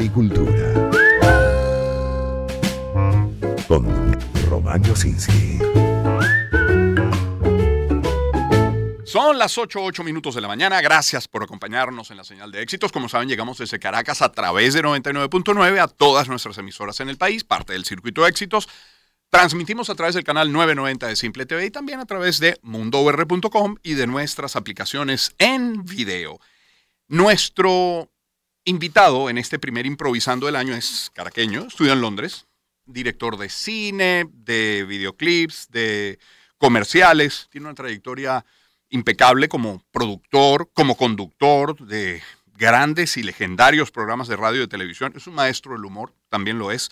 y Cultura. Con Román Yosinski. Son las 8, 8 minutos de la mañana. Gracias por acompañarnos en la señal de éxitos. Como saben, llegamos desde Caracas a través de 99.9 a todas nuestras emisoras en el país, parte del circuito de éxitos. Transmitimos a través del canal 990 de Simple TV y también a través de mundovr.com y de nuestras aplicaciones en video. Nuestro invitado en este primer improvisando del año es caraqueño, estudia en Londres, director de cine, de videoclips, de comerciales, tiene una trayectoria impecable como productor, como conductor de grandes y legendarios programas de radio y de televisión, es un maestro del humor, también lo es,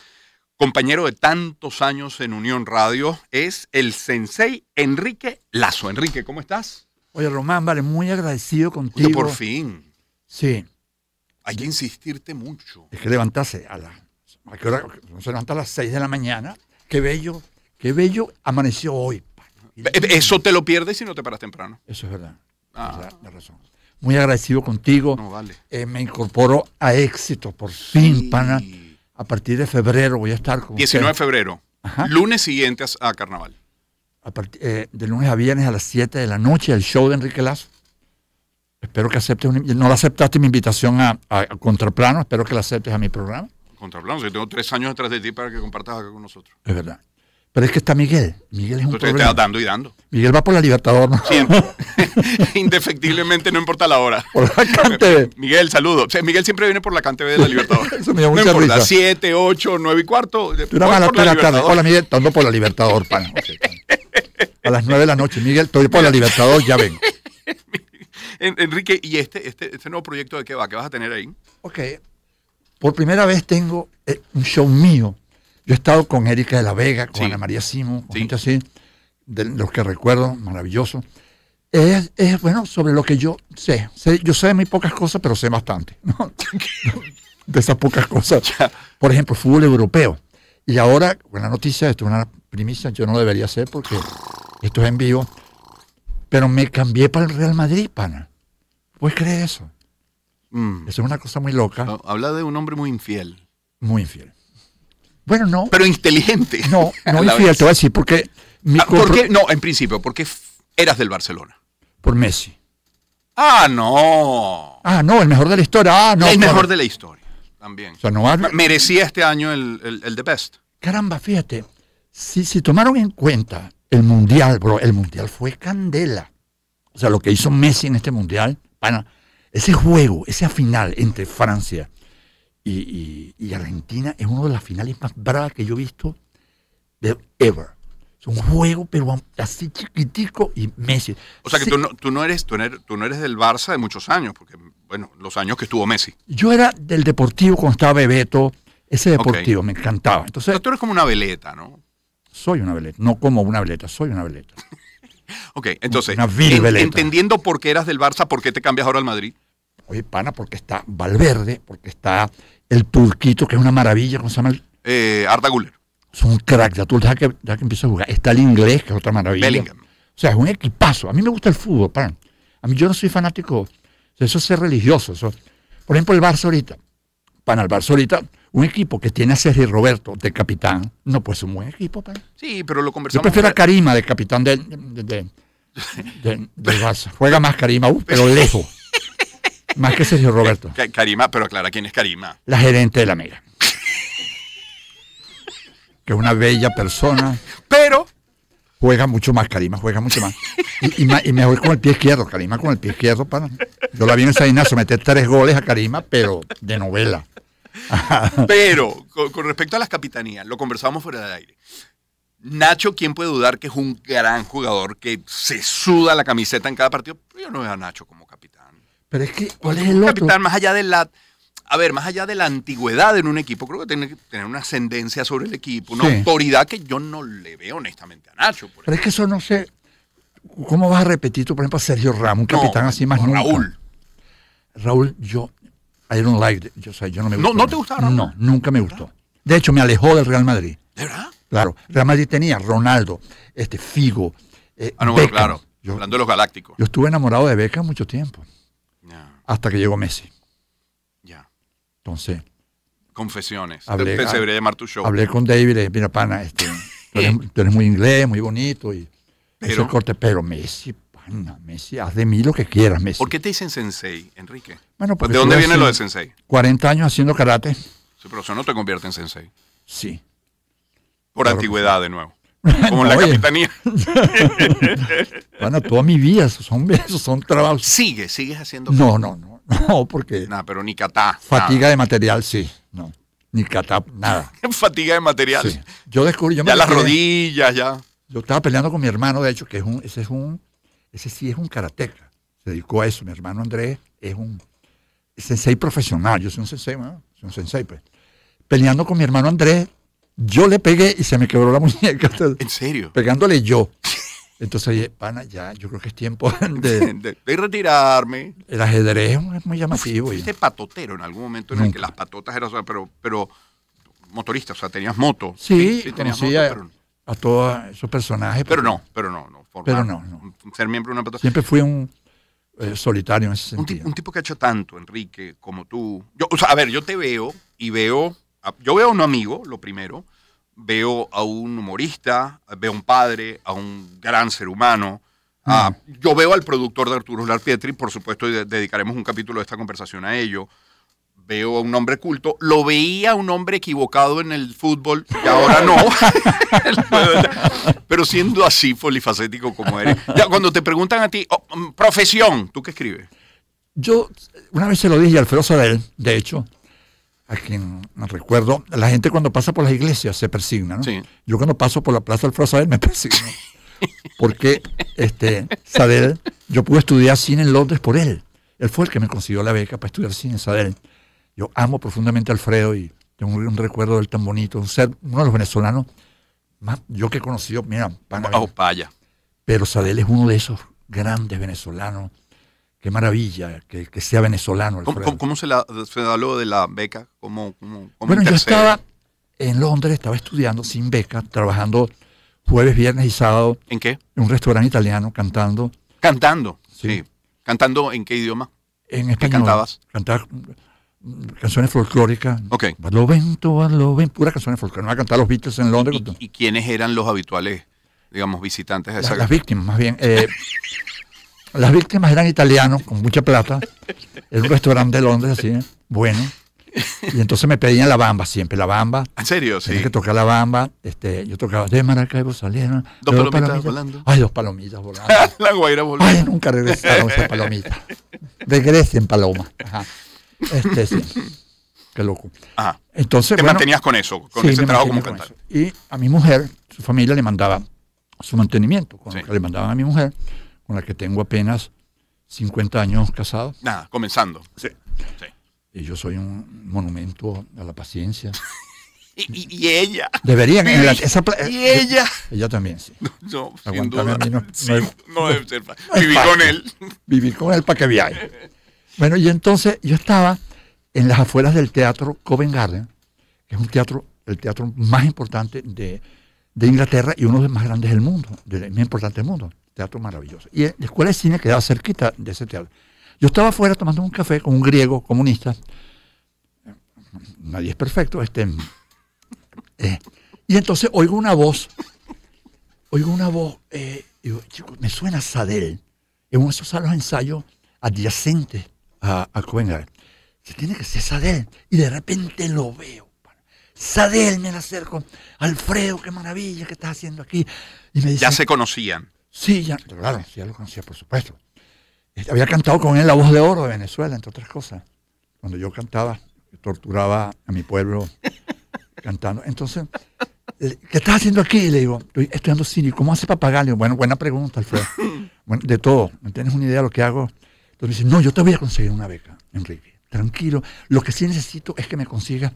compañero de tantos años en Unión Radio, es el sensei Enrique Lazo. Enrique, ¿cómo estás? Oye, Román, vale, muy agradecido contigo. Y por fin. Sí, hay que insistirte mucho. Es que levantase a las. levanta a las 6 de la mañana. Qué bello, qué bello amaneció hoy. Eso te lo pierdes si no te paras temprano. Eso es verdad. Ah. Muy agradecido contigo. Eh, me incorporo a éxito, por fin, pana. A partir de febrero voy a estar con 19 de febrero. Lunes siguiente a, Carnaval. A eh, de lunes a viernes a las 7 de la noche, el show de Enrique Lazo. Espero que aceptes, no la aceptaste mi invitación a, a, Contraplano, espero que la aceptes a mi programa. Contraplano, yo tengo tres años atrás de ti para que compartas acá con nosotros. Es verdad. Pero es que está Miguel. Miguel es un Entonces tú Te está dando y dando. Miguel va por la Libertador. ¿no? Siempre. Indefectiblemente, no importa la hora. Por la Cante. Miguel, saludo. Miguel siempre viene por la Cante de la Libertador. Eso me dio no importa, Siete, ocho, nueve y cuarto. una mala la tarde. Hola, Miguel. Ando por la Libertador, A las nueve de la noche. Miguel, estoy por la Libertador, ya ven. Enrique, ¿y este, este, este, nuevo proyecto de qué va? ¿Qué vas a tener ahí? Ok. Por primera vez tengo eh, un show mío. Yo he estado con Erika de la Vega, con Ana María Simo, con sí. así, de los que recuerdo, maravilloso. Es, bueno sobre lo que yo sé. Yo sé muy pocas cosas, pero sé bastante. de esas pocas cosas. Por ejemplo, fútbol europeo. Y ahora, buena noticia, esto es una primicia, yo no debería hacer porque esto es en vivo. Pero me cambié para el Real Madrid, pana. ¿Puedes creer eso? Mm. Eso es una cosa muy loca. Habla de un hombre muy infiel. Muy infiel. Bueno, no. Pero inteligente. No, no infiel, te voy a decir, porque... Ah, no, en principio, porque eras del Barcelona. Por Messi. Ah, no. Ah, no, el mejor de la historia. Ah, no. El mejor de la historia, también. no Merecía este año el, el, el, The Best. Caramba, fíjate, si, si tomaron en cuenta el Mundial, bro, el Mundial fue candela. O sea, lo que hizo Messi en este Mundial ese juego, esa final entre Francia y, Argentina es una de las finales más bravas que yo he visto de ever. Es un juego, pero así chiquitico y Messi. O sea que tú, no, eres, tú, no eres, del Barça de muchos años, porque, bueno, los años que estuvo Messi. Yo era del Deportivo cuando estaba Bebeto, ese Deportivo, me encantaba. Entonces, Pero tú eres como una veleta, ¿no? Soy una veleta, no como una veleta, soy una veleta. Ok, entonces, entendiendo por qué eras del Barça, ¿por qué te cambias ahora al Madrid? Oye, pana, porque está Valverde, porque está el turquito, que es una maravilla, ¿cómo se llama? El... Eh, Arda Guller. Son crack. ya tú ya que, ya que empieza a jugar. Está el inglés, que es otra maravilla. Bellingham. O sea, es un equipazo. A mí me gusta el fútbol, pana. A mí yo no soy fanático. Eso es ser religioso. Por ejemplo, el Barça ahorita. Pana, el Barça ahorita un equipo que tiene a Sergio Roberto de capitán, no pues un buen equipo. Sí, pero lo conversamos. Yo prefiero a Karima de capitán de, de, Juega más Karima, uh, pero lejos. Más que Sergio Roberto. Karima, pero aclara quién es Karima. La gerente de la Mega. que es una bella persona. Pero. Juega mucho más, Karima, juega mucho más. Y, mejor con el pie izquierdo, Karima con el pie izquierdo. Para. Yo la vi en esa dinámica meter tres goles a Karima, pero de novela. Pero con, respecto a las capitanías, lo conversábamos fuera del aire. Nacho, ¿quién puede dudar que es un gran jugador que se suda la camiseta en cada partido? yo no veo a Nacho como capitán. Pero es que, ¿cuál es el otro? capitán más allá de la... A ver, más allá de la antigüedad en un equipo, creo que tiene que tener una ascendencia sobre el equipo, una autoridad que yo no le veo honestamente a Nacho. Pero es que eso no sé... ¿Cómo vas a repetir tú, por ejemplo, a Sergio Ramos, un capitán así más no, Raúl. Raúl, yo I don't like Yo, no me gustó. ¿No, ¿No te Ronaldo? No, nunca me gustó. De hecho, me alejó del Real Madrid. ¿De verdad? Claro. Real Madrid tenía Ronaldo, este, Figo, eh, Ah, no, claro. Hablando de los galácticos. Yo estuve enamorado de Beca mucho tiempo. Hasta que llegó Messi. ya. Entonces, Confesiones. Hablé- hablé con David mira, pana, este, tú, eres, muy inglés, muy bonito y Pero- eso pero Messi, Messi, haz de mí lo que quieras, Messi. ¿Por qué te dicen sensei, Enrique? Bueno, ¿De dónde viene lo de sensei? 40 años haciendo karate. pero eso no te convierte en sensei. Sí. Por antigüedad, de nuevo. Como en la capitanía. bueno, toda mi vida, son, esos son trabajos. ¿Sigue? ¿Sigues haciendo? No, no, no, no, porque... Nada, pero ni catá. Fatiga de material, sí, no. Ni catá, nada. fatiga de material. Yo descubrí... ya las rodillas, ya. Yo estaba peleando con mi hermano, de hecho, que es un, ese es un ese sí es un karateca. Se dedicó a eso. Mi hermano Andrés es un sensei profesional. Yo soy un sensei, ¿no? Soy un sensei, pues. Peleando con mi hermano Andrés, yo le pegué y se me quebró la muñeca. ¿En serio? Pegándole yo. Entonces, pana, ya, yo creo que es tiempo de... retirarme. El ajedrez es muy llamativo. Fuiste patotero en algún momento en el que las patotas eran, pero, pero motorista, o sea, tenías moto. Sí, sí, tenías moto, a, todos esos personajes. pero no, pero no, no pero no, ser miembro de una plataforma. Siempre fui un eh, solitario en ese sentido. Un, tipo que ha hecho tanto, Enrique, como tú. Yo, a ver, yo te veo y veo, yo veo a un amigo, lo primero, veo a un humorista, veo a un padre, a un gran ser humano. Ah, mm. yo veo al productor de Arturo Pietri, por supuesto, y dedicaremos un capítulo de esta conversación a ello veo a un hombre culto, lo veía un hombre equivocado en el fútbol y ahora no. Pero siendo así polifacético como eres. Ya, cuando te preguntan a ti, oh, mm, profesión, ¿tú qué escribes? Yo una vez se lo dije a Alfredo de hecho, a quien no recuerdo, la gente cuando pasa por las iglesias se persigna, ¿no? Yo cuando paso por la plaza Alfredo Sorel me persigno. Porque este, Sadel, yo pude estudiar cine en Londres por él. Él fue el que me consiguió la beca para estudiar cine en Sadel. Yo amo profundamente a Alfredo y tengo un, recuerdo de él tan bonito, un ser, uno de los venezolanos más, yo que he conocido, mira, Panamá. Oh, Pero Sadel es uno de esos grandes venezolanos. Qué maravilla que, que sea venezolano. Alfredo. ¿Cómo, cómo se, de la beca? bueno, yo estaba en Londres, estaba estudiando sin beca, trabajando jueves, viernes y sábado. ¿En qué? En un restaurante italiano, cantando. ¿Cantando? Sí. ¿Cantando en qué idioma? En español. ¿Qué cantabas? canciones folclóricas. Ok. lo ven, puras canciones folclóricas. No a cantar los Beatles en Londres. ¿Y, quiénes eran los habituales, digamos, visitantes de esa Las víctimas, más bien. Eh, las víctimas eran italianos, con mucha plata. Era un restaurante de Londres, así, bueno. Y entonces me pedían la bamba siempre, la bamba. ¿En serio? Sí. Tenía que tocar la bamba. Este, yo tocaba de Maracaibo salieron. Dos, palomitas, volando. Ay, dos palomitas volando. la guaira volando. Ay, nunca regresaron esas palomitas. Regresen, paloma. Ajá. Este, sí. Qué loco. Ajá. Ah, Entonces, ¿Te mantenías con eso, con ese trabajo como cantante? Y a mi mujer, su familia le mandaba su mantenimiento, le mandaban a mi mujer, con la que tengo apenas 50 años casado. Nada, comenzando. Sí. sí. Y yo soy un monumento a la paciencia. y, ella. Deberían. y ella. Ella también, sí. No, sin duda. No, debe ser Vivir con él. Vivir con él para que viaje. Bueno, y entonces yo estaba en las afueras del Teatro Covent Garden, que es un teatro, el teatro más importante de, Inglaterra y uno de los más grandes del mundo, del más importante del mundo, teatro maravilloso. Y la escuela de cine quedaba cerquita de ese teatro. Yo estaba afuera tomando un café con un griego comunista, nadie es perfecto, este, eh, y entonces oigo una voz, oigo una voz, eh, me suena Sadel, en uno de esos ensayos adyacentes a, a Se tiene que ser Sadel. Y de repente lo veo. Sadel, me acerco. Alfredo, qué maravilla que estás haciendo aquí. Y me dice, ya se conocían. Sí, ya, claro, ya lo conocía, por supuesto. Eh, había cantado con él La Voz de Oro de Venezuela, entre otras cosas. Cuando yo cantaba, torturaba a mi pueblo cantando. Entonces, ¿qué estás haciendo aquí? Le digo, estoy estudiando cine. ¿Cómo hace para bueno, buena pregunta, Alfredo. de todo. tienes una idea de lo que hago entonces dice, no, yo te voy a conseguir una beca, Enrique. Tranquilo. Lo que sí necesito es que me consigas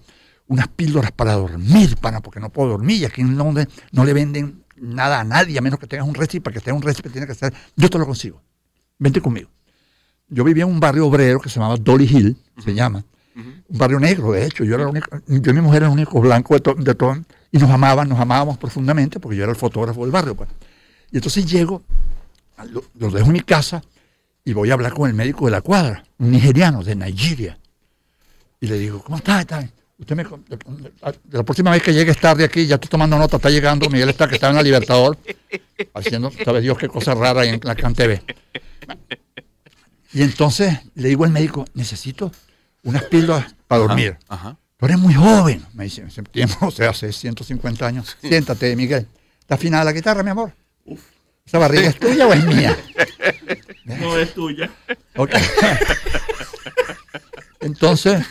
unas píldoras para dormir, porque no puedo dormir. Y aquí en Londres no le venden nada a nadie, a menos que tengas un recipe. Para que tengas un recipe tiene que estar, yo te lo consigo. Vente conmigo. Yo vivía en un barrio obrero que se llamaba Dolly Hill, se llama. Un barrio negro, de hecho. Yo, era el único, yo y mi mujer eran los únicos blancos de todo. y nos amaban, nos amábamos profundamente, porque yo era el fotógrafo del barrio. Pues. Y entonces llego, los dejo en mi casa y voy a hablar con el médico de la cuadra, un nigeriano de Nigeria. Y le digo, ¿cómo está? la, próxima vez que llegues tarde aquí, ya estoy tomando nota, está llegando, Miguel está que está en la Libertador, haciendo, sabe Dios qué cosa rara en la CanTV. Y entonces le digo al médico, necesito unas píldoras para dormir. Ajá, Tú eres muy joven, me dice, o sea, hace 150 años. Siéntate, Miguel. ¿Está afinada la guitarra, mi amor? ¿Esa barriga es tuya o es mía? no es tuya. Ok. Entonces.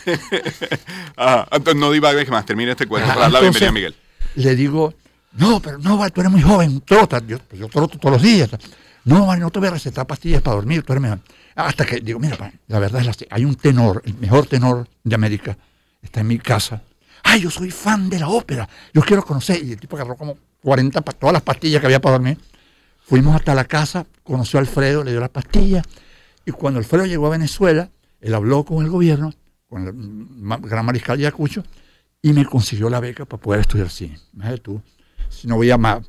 Ah, no que más, termina este cuento ah, Miguel. Le digo, no, pero no, tú eres muy joven, trota, yo, troto todos los días. No, no te voy a recetar pastillas para dormir, tú eres mejor. Hasta que digo, mira, la verdad es que hay un tenor, el mejor tenor de América, está en mi casa. Ay, yo soy fan de la ópera, yo quiero conocer. Y el tipo agarró como 40, todas las pastillas que había para dormir. Fuimos hasta la casa, conoció a Alfredo, le dio la pastilla, y cuando Alfredo llegó a Venezuela, él habló con el gobierno, con el gran mariscal Yacucho, y me consiguió la beca para poder estudiar cine. tú, si no voy a más.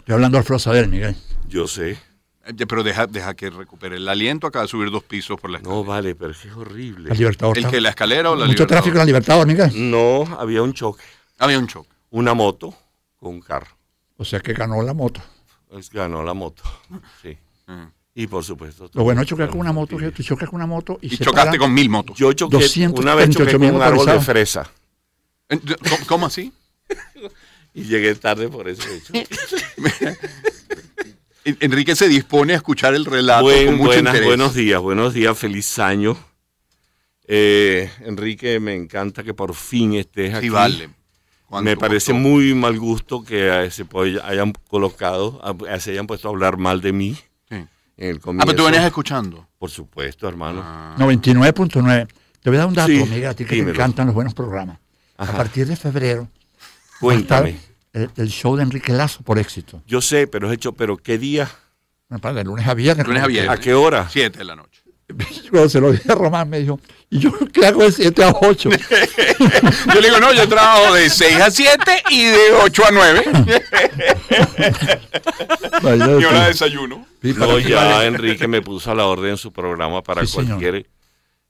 Estoy hablando a Alfredo Saber, Miguel. Yo sé. Eh, pero deja, deja que recupere el aliento acaba de subir dos pisos por la escalera. No, vale, pero es horrible. La ¿El que la escalera o la Mucho tráfico en la Libertador, Miguel. No, había un choque. Había un choque. Una moto con un carro. O sea que ganó la moto. Es, ganó la moto, sí. Y por supuesto. Lo bueno es chocar con una moto, tú chocas con una moto y, chocaste con mil motos. Yo choqué una vez choqué con un árbol de fresa. ¿Cómo, así? y llegué tarde por eso. Enrique se dispone a escuchar el relato con mucho interés. Buenos días, buenos días, feliz año. Eh, Enrique, me encanta que por fin estés aquí. Sí, vale me parece muy mal gusto que se hayan colocado, se hayan puesto a hablar mal de mí. En el comienzo. Ah, pero tú venías escuchando. Por supuesto, hermano. 99.9. Ah. Te voy a dar un dato, a ti que te encantan los buenos programas. A partir de febrero. Cuéntame. Eh, el, show de Enrique Lazo por éxito. Yo sé, pero es hecho, pero ¿qué día? De lunes a viernes. Lunes a ¿A qué hora? Siete de la noche. cuando se lo dije a Román, me dijo, ¿y yo qué hago de 7 a 8? yo le digo, no, yo trabajo de 6 a 7 y de 8 a 9. y ahora desayuno. No, ya Enrique me puso a la orden en su programa para cualquier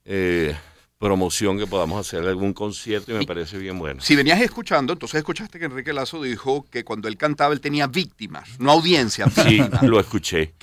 eh, promoción que podamos hacer algún concierto y me parece bien bueno. Si venías escuchando, entonces escuchaste que Enrique Lazo dijo que cuando él cantaba él tenía víctimas, no audiencia. Sí, lo escuché.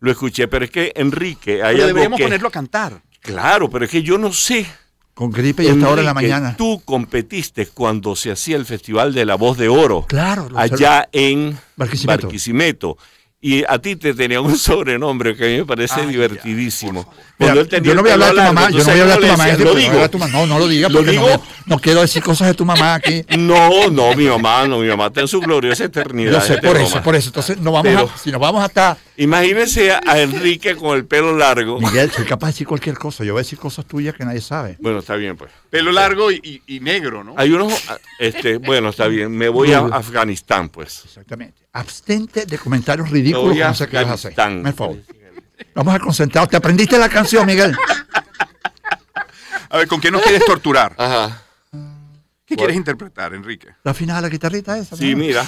Lo escuché, pero es que Enrique... ahí pero deberíamos ponerlo a cantar. Claro, pero es que yo no sé. Con gripe y hasta ahora en la mañana. Tú competiste cuando se hacía el Festival de la Voz de Oro. Claro. allá en Barquisimeto. Y a ti te tenía un sobrenombre que a mí me parece divertidísimo. yo no voy a hablar de tu mamá, no tu mamá. No, no lo digas No, quiero decir cosas de tu mamá aquí. No, no, mi mamá, no, mi mamá está en su gloriosa eternidad. Yo sé, este por eso, por eso. Entonces, no vamos a, si nos vamos hasta... Imagínense a Enrique con el pelo largo. Miguel, soy capaz de decir cualquier cosa. Yo voy a decir cosas tuyas que nadie sabe. Bueno, está bien, pues. Pelo largo y, negro, ¿no? Hay unos, ah, este, bueno, está bien. Me voy a Afganistán, pues. Exactamente. Abstente de comentarios ridículos sé qué vas a hacer. Vamos a concentrar. ¿Te aprendiste la canción, Miguel? A ver, ¿con qué nos quieres torturar? Ajá. ¿Qué quieres interpretar, Enrique? La final, la guitarrita esa. Sí, mira.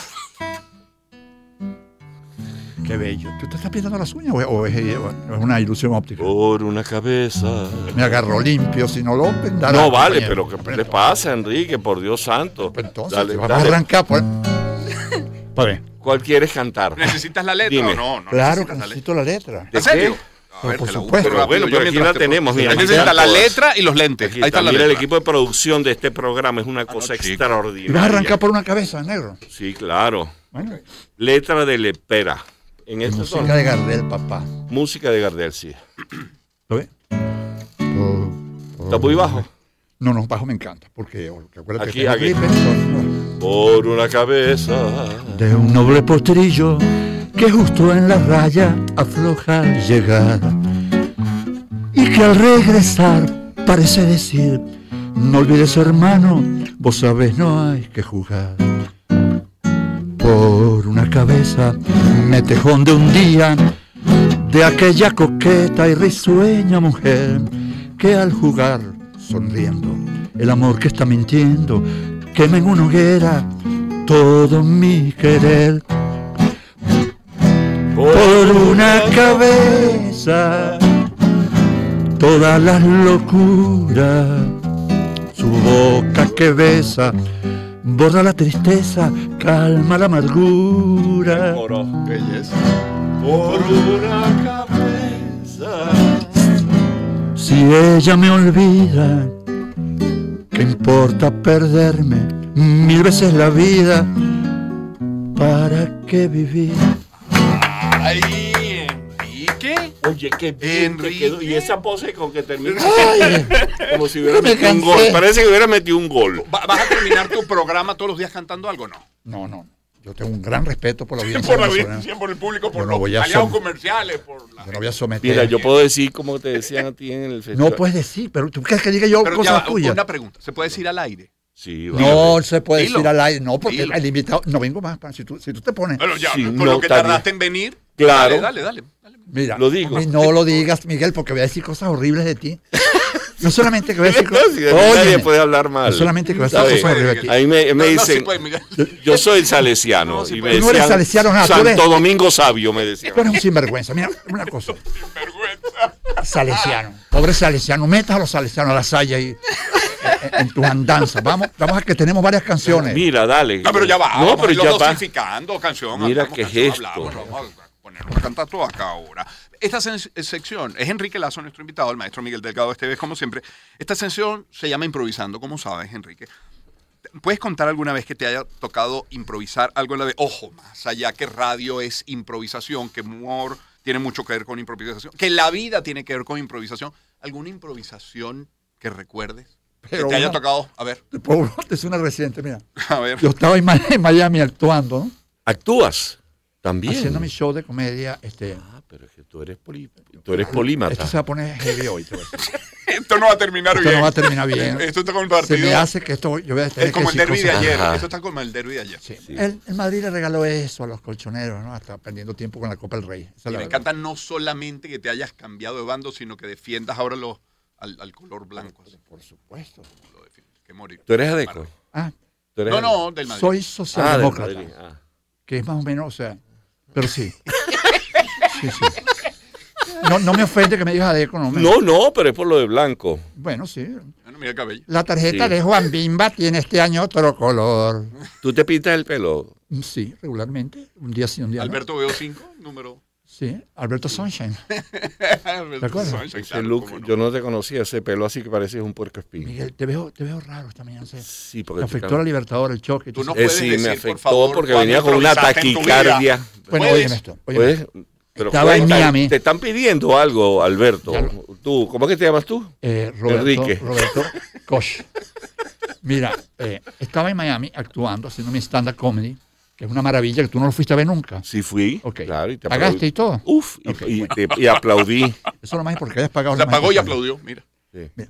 Qué bello. ¿Tú te estás pintando las uñas o es, eh, una ilusión óptica? Por una cabeza. Me agarro limpio, si no lo No vale, pero ¿qué le pasa, Enrique? Por Dios santo. Pues entonces, vamos a arrancar. Pues. pues ¿Cuál quieres cantar? ¿Necesitas la letra No, o no? no claro, necesito la letra. ¿En serio? por supuesto. Pero bueno, pero aquí la tenemos. Mira, necesita la letra y los lentes. Ahí está, la letra. el equipo de producción de este programa es una ah, cosa extraordinaria. ¿Vas a arrancar por una cabeza, negro? Sí, claro. Bueno. Letra de Lepera. En este Música de Gardel, papá. Música de Gardel, sí. ¿Lo ves? ¿Está muy bajo? No, no, bajo me encanta, porque acuérdate oh, aquí, que aquí. Clip, por una cabeza de un noble potrillo... que justo en la raya afloja llegar y que al regresar parece decir no olvides hermano vos sabes no hay que jugar por una cabeza metejón de un día de aquella coqueta y risueña mujer que al jugar sonriendo el amor que está mintiendo queme en una hoguera todo mi querer por una cabeza todas las locuras su boca que besa borra la tristeza calma la amargura por una cabeza si ella me olvida importa perderme mil veces la vida? ¿Para qué vivir? Ay, Enrique. Oye, qué bien te Y esa pose con que termina. Eh. Como si hubiera metido un gol. Parece que hubiera metido un gol. ¿Vas a terminar tu programa todos los días cantando algo no? no, no. Yo tengo un gran respeto por la audiencia. por la audiencia, por el público, por no los aliados comerciales. Por la... Yo no voy a someter. Mira, yo puedo decir como te decían a ti en el festival. No puedes decir, pero tú quieres que diga yo pero cosas tuyas. Una pregunta, ¿se puede decir al aire? Sí, No se puede decir al aire, no, porque el invitado. No vengo más, si tú, si tú te pones. Bueno, ya, sí, con lo que tardaste en venir. Claro. Dale, dale, dale. Mira, lo digo. No lo digas, Miguel, porque voy a decir cosas horribles de ti no solamente que Bebeco, nadie puede hablar mal. No solamente que Bebeco Ahí me, me dicen, pues, yo soy salesiano. y pues. me no eres salesiano nada. Santo Domingo Sabio me decían. Tú eres un sinvergüenza. Mira, una cosa. Sinvergüenza. Salesiano. Pobre salesiano. Metas a los salesianos a la saya y en, tu andanza. Vamos, vamos a que tenemos varias canciones. Mira, dale. No, ah, pero ya va. No, pero ya va. canción. Mira qué gesto. Vamos a ponerlo a cantar todo acá ahora. Esta sección es Enrique Lazo, nuestro invitado, el maestro Miguel Delgado este vez, como siempre. Esta sección se llama Improvisando, como sabes, Enrique. ¿Puedes contar alguna vez que te haya tocado improvisar algo en la de Ojo, más allá que radio es improvisación, que humor tiene mucho que ver con improvisación, que la vida tiene que ver con improvisación. ¿Alguna improvisación que recuerdes? que te haya tocado, a ver. Te puedo, es una reciente, mira. Yo estaba en Miami actuando, ¿Actúas? También. Haciendo mi show de comedia. Este, ah, pero es que tú eres, tú eres polímata. Esto se va a poner heavy hoy. esto. no va a terminar bien. Esto no va a terminar bien. esto está con Se me hace que esto. Yo voy a es como el derby de ayer. Esto está como el derby de ayer. El, Madrid le regaló eso a los colchoneros, ¿no? Hasta perdiendo tiempo con la Copa del Rey. Y me encanta no solamente que te hayas cambiado de bando, sino que defiendas ahora los, al, color blanco. Por, supuesto. ¿Tú eres adecuado? Ah. ¿Tú eres no, no, del Madrid. Soy ah, socialdemócrata. Ah. que es más o menos, o sea, pero sí. No, me ofende que me de Adeco. No, no, pero es por lo de blanco. Bueno, sí. Ah, La tarjeta de Juan Bimba tiene este año otro color. ¿Tú te pintas el pelo? Sí, regularmente. Un día sí, un día Alberto Veo 5, número Sí, Alberto Sunshine. Alberto ¿Te yo no te conocía, ese pelo así que parecías un puerco espín. Miguel, te veo, te veo raro esta mañana. ¿sí? porque. Me afectó la Libertadora, el choque. Tú no eh, sí, decir, me afectó porque venía con una taquicardia. Bueno, oye esto. oye, pues, Estaba en Miami. Te están pidiendo algo, Alberto. Tú, ¿Cómo es que te llamas tú? Eh, Roberto, Roberto Koch. Mira, eh, estaba en Miami actuando, haciendo mi stand-up comedy es una maravilla, que tú no lo fuiste a ver nunca. Sí fui, claro. Y te ¿Pagaste y todo? Uf, y, aplaudí. Eso es lo más porque hayas pagado. Se pagó y aplaudió, mira.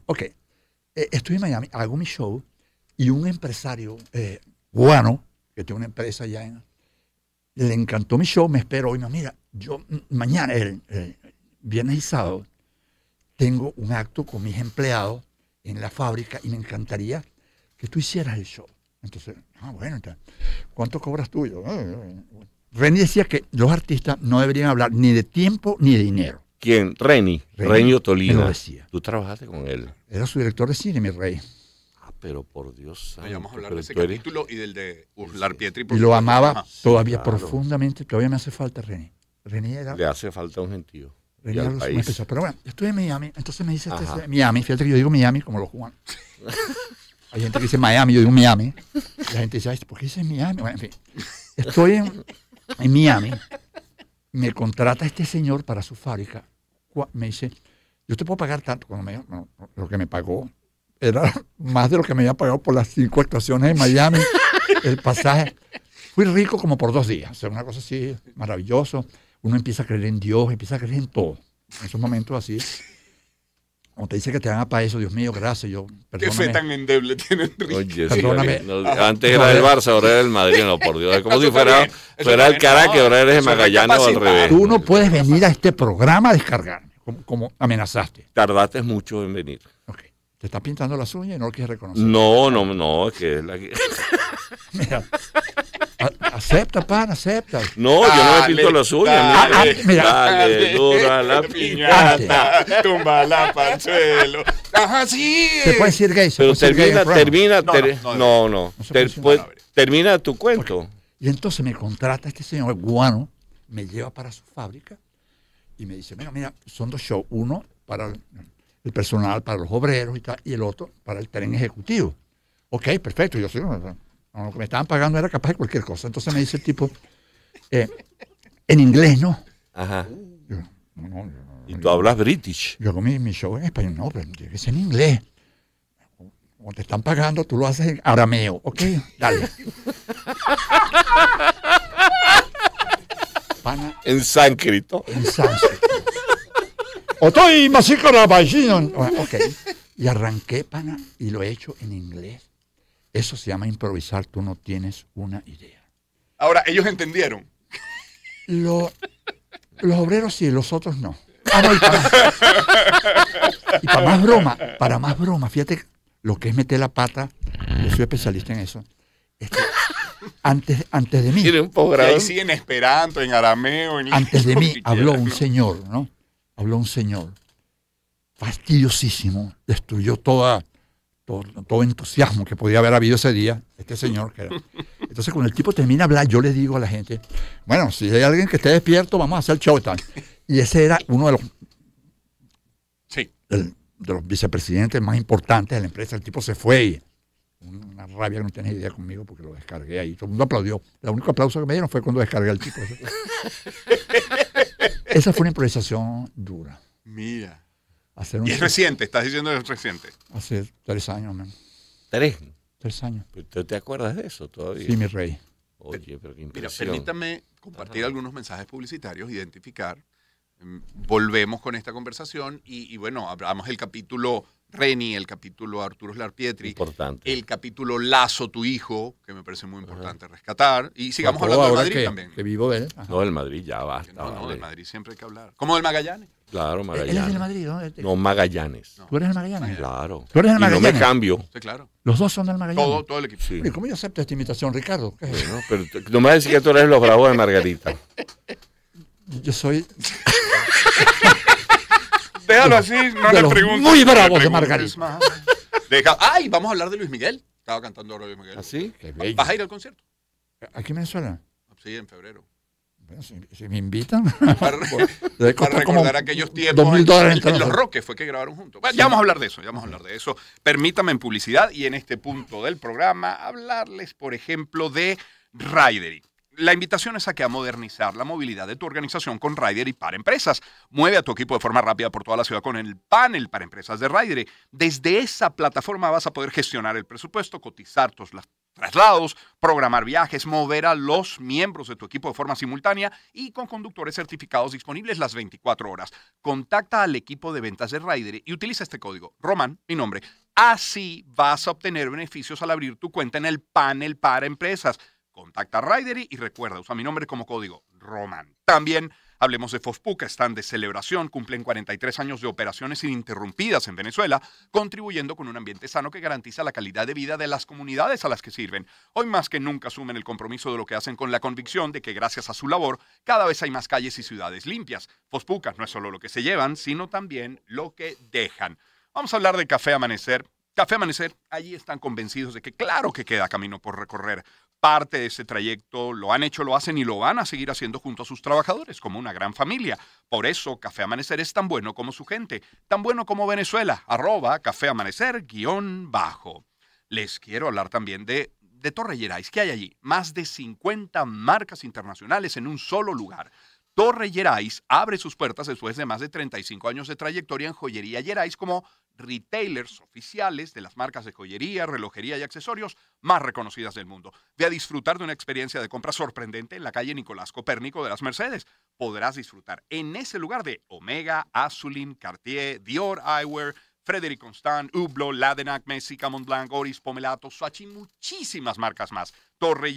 ok, eh, estoy en Miami, hago mi show, y un empresario eh, que tiene una empresa allá en... Le encantó mi show, me espero hoy, me mira, yo mañana, el, el viernes y sábado, tengo un acto con mis empleados en la fábrica y me encantaría que tú hicieras el show. Entonces, ah, bueno, ¿cuánto cobras tú? Reni decía que los artistas no deberían hablar ni de tiempo ni de dinero. ¿Quién? Reni. Renio Tolino. Tú trabajaste con él. Era su director de cine, mi rey. Ah, pero por Dios. vamos a hablar de ese capítulo y del de Urlar Pietri. Y lo amaba todavía profundamente. Todavía me hace falta Reni. Reni era... Le hace falta un gentío. Reni era Pero bueno, estoy en Miami. Entonces me dice, este, Miami. Fíjate que yo digo Miami como los cubanos. Hay gente que dice Miami, yo digo Miami. La gente dice, ¿por qué es Miami? Bueno, estoy en, Miami, me contrata este señor para su fábrica. Me dice, yo te puedo pagar tanto. Cuando me, lo que me pagó era más de lo que me había pagado por las cinco estaciones en Miami, el pasaje. Fui rico como por dos días. Es una cosa así, maravilloso. Uno empieza a creer en Dios, empieza a creer en todo. En esos momentos así cuando te dice que te van a para eso, Dios mío, gracias. Yo, Qué fe tan endeble tiene Oye, antes era el Barça, ahora era el Madrid, no, por Dios. Es como si fuera, fuera el Caracas, ahora eres el Magallanes o al revés. Tú no puedes venir a este programa a descargarme, como, amenazaste. Tardaste mucho en venir. Ok. Te estás pintando las uñas y no lo quieres reconocer. No, no, no, es que es la que... Mira, acepta, pan, acepta. No, yo no he pinto las uñas. Mira, ah, ah, dale, dura la piñata, tumba la suelo. Ajá, sí. Se puede decir gay. Pero termina, termina, no, no, pues, termina tu cuento. Y entonces me contrata este señor guano, me lleva para su fábrica y me dice, mira, mira, son dos shows, uno para el personal, para los obreros y tal, y el otro para el tren ejecutivo. Ok, perfecto, yo soy lo que me estaban pagando era capaz de cualquier cosa. Entonces me dice el tipo, eh, en inglés no. Ajá. y tú hablas british. Yo hago mi, show en español, no, pero es en inglés. Como te están pagando, tú lo haces en arameo. Ok, dale. Pana, en sánscrito. En sánscrito. la Ok. Y arranqué, pana, y lo he hecho en inglés eso se llama improvisar, tú no tienes una idea. Ahora, ellos entendieron. los obreros sí, los otros no. Ah, y, para, más broma, para más broma, fíjate lo que es meter la pata, yo soy especialista en eso. Este, antes, antes de mí. Ahí sí, en esperanto, en arameo. En antes de mí habló un señor, ¿no? Habló un señor fastidiosísimo, destruyó toda todo, entusiasmo que podía haber habido ese día, este señor Entonces, cuando el tipo termina de hablar, yo le digo a la gente, bueno, si hay alguien que esté despierto, vamos a hacer showtime. Y ese era uno de los, de los vicepresidentes más importantes de la empresa. El tipo se fue y una rabia que no tienes idea conmigo porque lo descargué ahí. Todo el mundo aplaudió. El único aplauso que me dieron fue cuando descargué al tipo. Esa fue una improvisación dura. Mira y es reciente, estás diciendo que es reciente. Hace tres años, man. ¿Tres? Tres años. tú ¿Te acuerdas de eso todavía? Sí, mi rey. Oye, pero qué impresión. Mira, permítame compartir algunos mensajes publicitarios, identificar. Mm, volvemos con esta conversación y, bueno, hablamos el capítulo Reni, el capítulo Arturo Larpietri. Importante. El capítulo Lazo, tu hijo, que me parece muy importante rescatar. Y sigamos hablando del Madrid también. Que vivo él. No, del Madrid ya basta. No, no, del Madrid siempre hay que hablar. Como del Magallanes. Claro, Magallanes. Eh, él es del Madrid, ¿no? Eh, eh. No, Magallanes. ¿Tú eres del Magallanes? Claro. ¿Tú eres Magallanes? no me cambio. Sí, claro. Los dos son del Magallanes. Todo, todo el equipo. Sí. ¿Cómo yo acepto esta invitación, Ricardo? pero no me vas a decir que tú eres los bravos de Margarita. Yo soy. Déjalo así, no le preguntes. Muy bravos de Margarita. Deja... ¡Ay! Vamos a hablar de Luis Miguel. Estaba cantando ahora Luis Miguel. ¿Ah, sí? ¿Vas a ir al concierto? ¿Aquí en Venezuela? Sí, en febrero. Pues, si, me invitan. Para, recordar aquellos tiempos. en, los Roques fue que grabaron juntos. ya vamos a hablar de eso, ya vamos a hablar de eso. Permítame en publicidad y en este punto del programa hablarles, por ejemplo, de Ridery. La invitación es a que a modernizar la movilidad de tu organización con Ridery para empresas. Mueve a tu equipo de forma rápida por toda la ciudad con el panel para empresas de Ridery. Desde esa plataforma vas a poder gestionar el presupuesto, cotizar tus, las, traslados, programar viajes, mover a los miembros de tu equipo de forma simultánea y con conductores certificados disponibles las 24 horas. Contacta al equipo de ventas de Ryder y utiliza este código, Roman, mi nombre. Así vas a obtener beneficios al abrir tu cuenta en el panel para empresas. Contacta a Ryder y recuerda, usa mi nombre como código, Roman. También Hablemos de Fospuca, están de celebración, cumplen 43 años de operaciones ininterrumpidas en Venezuela, contribuyendo con un ambiente sano que garantiza la calidad de vida de las comunidades a las que sirven. Hoy más que nunca asumen el compromiso de lo que hacen con la convicción de que gracias a su labor cada vez hay más calles y ciudades limpias. Fospuca no es solo lo que se llevan, sino también lo que dejan. Vamos a hablar de Café Amanecer. Café Amanecer, allí están convencidos de que claro que queda camino por recorrer, parte de ese trayecto, lo han hecho, lo hacen y lo van a seguir haciendo junto a sus trabajadores, como una gran familia. Por eso, Café Amanecer es tan bueno como su gente, tan bueno como Venezuela, arroba Café Amanecer guión bajo. Les quiero hablar también de, de Torre Gerais. ¿Qué hay allí? Más de 50 marcas internacionales en un solo lugar. Torre Gerais abre sus puertas después de más de 35 años de trayectoria en joyería Gerais como retailers oficiales de las marcas de joyería, relojería y accesorios más reconocidas del mundo. Ve a disfrutar de una experiencia de compra sorprendente en la calle Nicolás Copérnico de las Mercedes. Podrás disfrutar en ese lugar de Omega, Azulín, Cartier, Dior Eyewear, Frederic Constant, Hublot, Ladenac, Messi, Montblanc, Oris, Pomelato, y muchísimas marcas más. Torre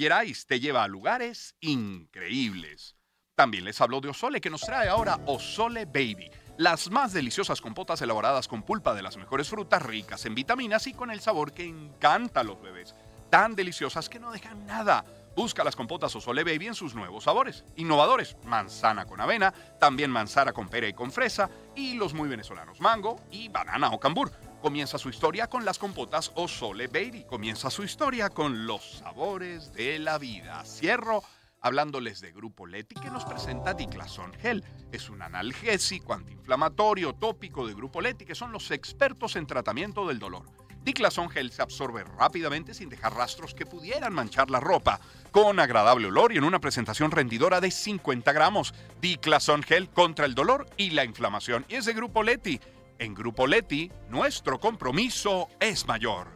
te lleva a lugares increíbles. También les hablo de Osole, que nos trae ahora Osole Baby las más deliciosas compotas elaboradas con pulpa de las mejores frutas ricas en vitaminas y con el sabor que encanta a los bebés. Tan deliciosas que no dejan nada. Busca las compotas Osole Baby en sus nuevos sabores. Innovadores, manzana con avena, también manzana con pera y con fresa, y los muy venezolanos, mango y banana o cambur. Comienza su historia con las compotas Osole Baby. Comienza su historia con los sabores de la vida. Cierro hablándoles de Grupo Leti que nos presenta Diclason Gel. Es un analgésico antiinflamatorio tópico de Grupo Leti que son los expertos en tratamiento del dolor. Diclason Gel se absorbe rápidamente sin dejar rastros que pudieran manchar la ropa, con agradable olor y en una presentación rendidora de 50 gramos. Diclason Gel contra el dolor y la inflamación. Y es de Grupo Leti. En Grupo Leti, nuestro compromiso es mayor.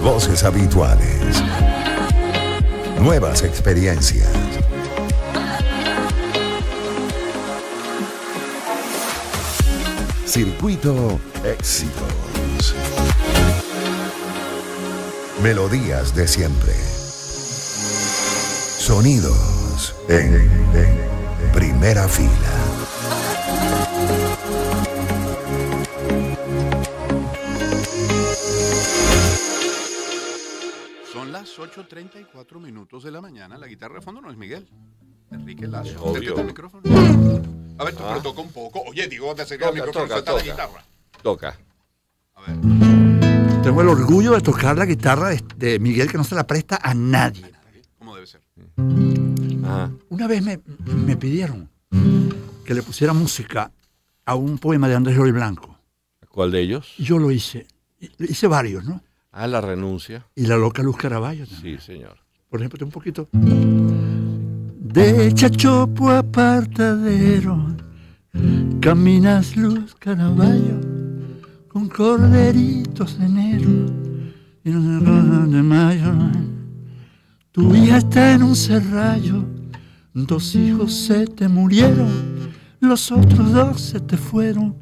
voces habituales, nuevas experiencias. Circuito Éxitos. Melodías de siempre. Sonidos en, primera fila. 8.34 minutos de la mañana. La guitarra de fondo no es Miguel. Enrique mm, Lazo. A ver, ah. toca un poco. Oye, digo, te el micrófono, toca, A ver. Tengo el orgullo de tocar la guitarra de, Miguel que no se la presta a nadie. ¿Cómo debe ser? Ah. Una vez me, pidieron que le pusiera música a un poema de Andrés Llori Blanco. ¿Cuál de ellos? Yo lo hice. Hice varios, ¿no? Ah, la renuncia. Y la loca Luz Caraballo Sí, señor. Por ejemplo, un poquito. De Chachopo apartadero. caminas Luz Caraballo, con corderitos de enero y los de mayo. Tu hija está en un serrallo, dos hijos se te murieron, los otros dos se te fueron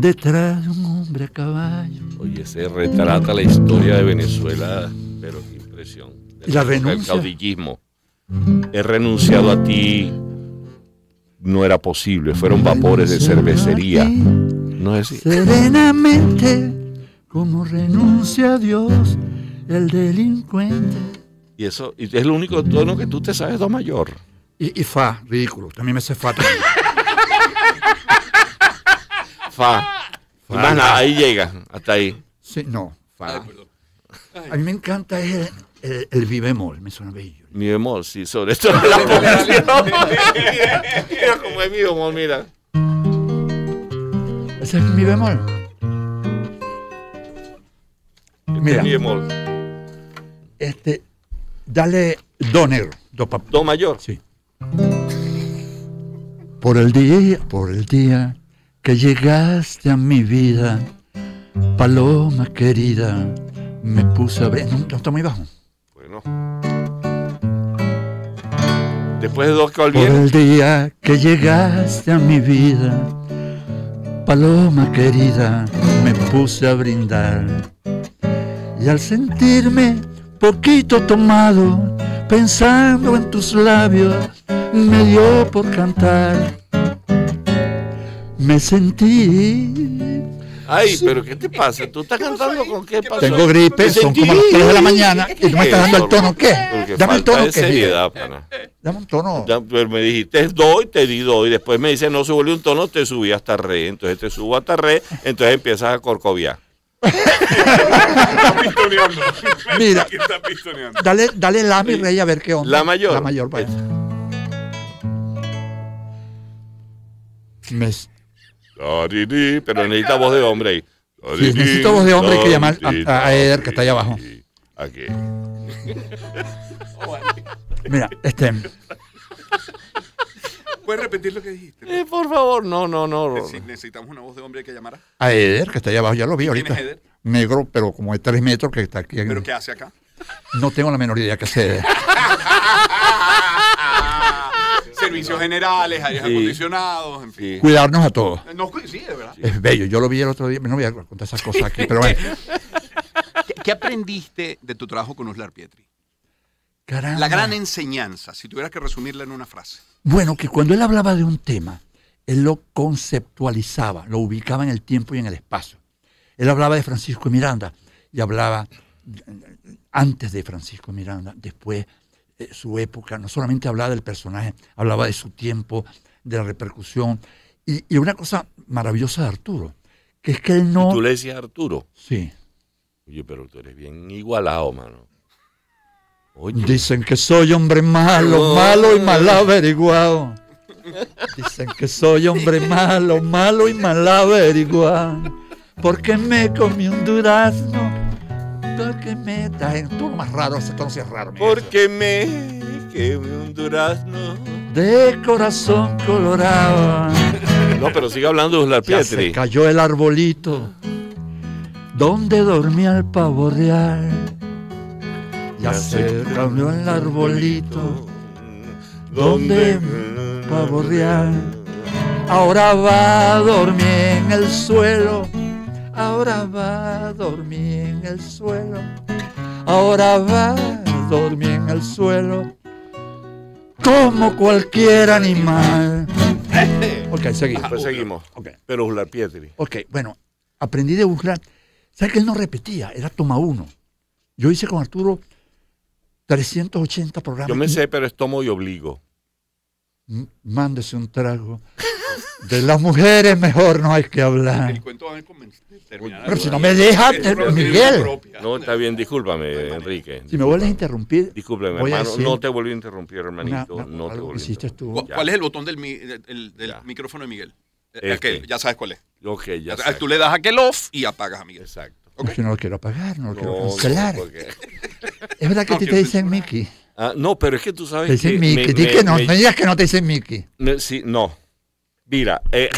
detrás de un hombre a caballo. Oye, se retrata la historia de Venezuela, pero qué impresión. la, El caudillismo. He renunciado a ti. No era posible, fueron vapores de cervecería. no es Serenamente, como renuncia a Dios, el delincuente. Y eso y es lo único tono que tú te sabes, Do mayor. Y, Fa, ridículo. También me hace Fa. Fa. Y más nada, ahí llega, hasta ahí. Sí, no, Fa. A mí me encanta el, el, bemol, me suena bello. Mi bemol, sí, sobre todo la Mira como es mi bemol, mira. Ese es mi bemol. Este mira. mi bemol. Este, dale do negro do mayor. Sí. Por el día, por el día que llegaste a mi vida, paloma querida, me puse a brindar No, muy bajo. Bueno. Después de dos Por el día que llegaste a mi vida, paloma querida, me puse a brindar. Y al sentirme poquito tomado, pensando en tus labios, me dio por cantar me sentí. Ay, pero ¿qué te pasa? ¿Tú estás cantando con qué pasa? Tengo gripe, son como las 3 de la mañana y tú me estás dando el tono qué. Dame el tono que Dame un tono. me dijiste doy, te di doy. Después me dice no volvió un tono, te subí hasta re. Entonces te subo hasta re, entonces empiezas a corcoviar. Mira, dale, dale la mi rey a ver qué onda. La mayor. La mayor, Me pero necesita voz de hombre ahí. Sí, necesito voz de hombre, hay que llamar a, Eder que está allá abajo. Aquí. Mira, este. ¿Puedes repetir lo que dijiste? Eh, por favor, no, no, no. necesitamos una voz de hombre que llamara. A Eder, que está allá abajo, ya lo vi ahorita. es Negro, pero como de tres metros que está aquí. ¿Pero qué hace acá? No tengo la menor idea que hace Eder. servicios generales, aires acondicionados, en fin. Cuidarnos a todos. No, coincide, verdad. Es bello. Yo lo vi el otro día. No voy a contar esas cosas aquí, pero bueno. ¿Qué, aprendiste de tu trabajo con Oslar Pietri? La gran enseñanza, si tuvieras que resumirla en una frase. Bueno, que cuando él hablaba de un tema, él lo conceptualizaba, lo ubicaba en el tiempo y en el espacio. Él hablaba de Francisco Miranda y hablaba eh, antes de Francisco Miranda, después eh, su época, no solamente hablaba del personaje, hablaba de su tiempo, de la repercusión. Y, una cosa maravillosa de Arturo, que es que él no... tú le decías Arturo? Sí. Oye, pero tú eres bien igualado, mano. Dicen que soy hombre malo, malo y mal averiguado. Dicen que soy hombre malo, malo y mal averiguado. Porque me comí un durazno porque me da en turno más raro, ese tono raro. Porque me un durazno de corazón colorado. No, pero sigue hablando de la piedra. cayó el arbolito donde dormía el pavo real. Ya, se cambió el arbolito donde el pavo real. Ahora va a dormir en el suelo ahora va a dormir en el suelo, ahora va a dormir en el suelo, como cualquier animal. Ok, seguimos. Pues pero Uslar Pietri. Ok, bueno, aprendí de Uslar. ¿Sabes que él no repetía? Era toma uno. Yo hice con Arturo 380 programas. Yo me sé, pero es tomo y obligo. mándese un trago. De las mujeres mejor no hay que hablar. Pero si no me dejas, eh, Miguel. No, está bien, discúlpame, Enrique. Si me vuelves a interrumpir. Discúlpame, hermano. No te volví a interrumpir, hermanito. no te volví. a interrumpir ¿Cuál es el botón del, micrófono de Miguel? Eh, este. Aquel, ya sabes cuál es. que ya Tú le das aquel off y apagas a Miguel. Exacto. Si no lo quiero apagar, no lo quiero cancelar. Es verdad que a ti te dicen Mickey. Ah, no, pero es que tú sabes te dicen Mickey, no, me, digas que no te dicen Mickey. sí, no, Mira, eh,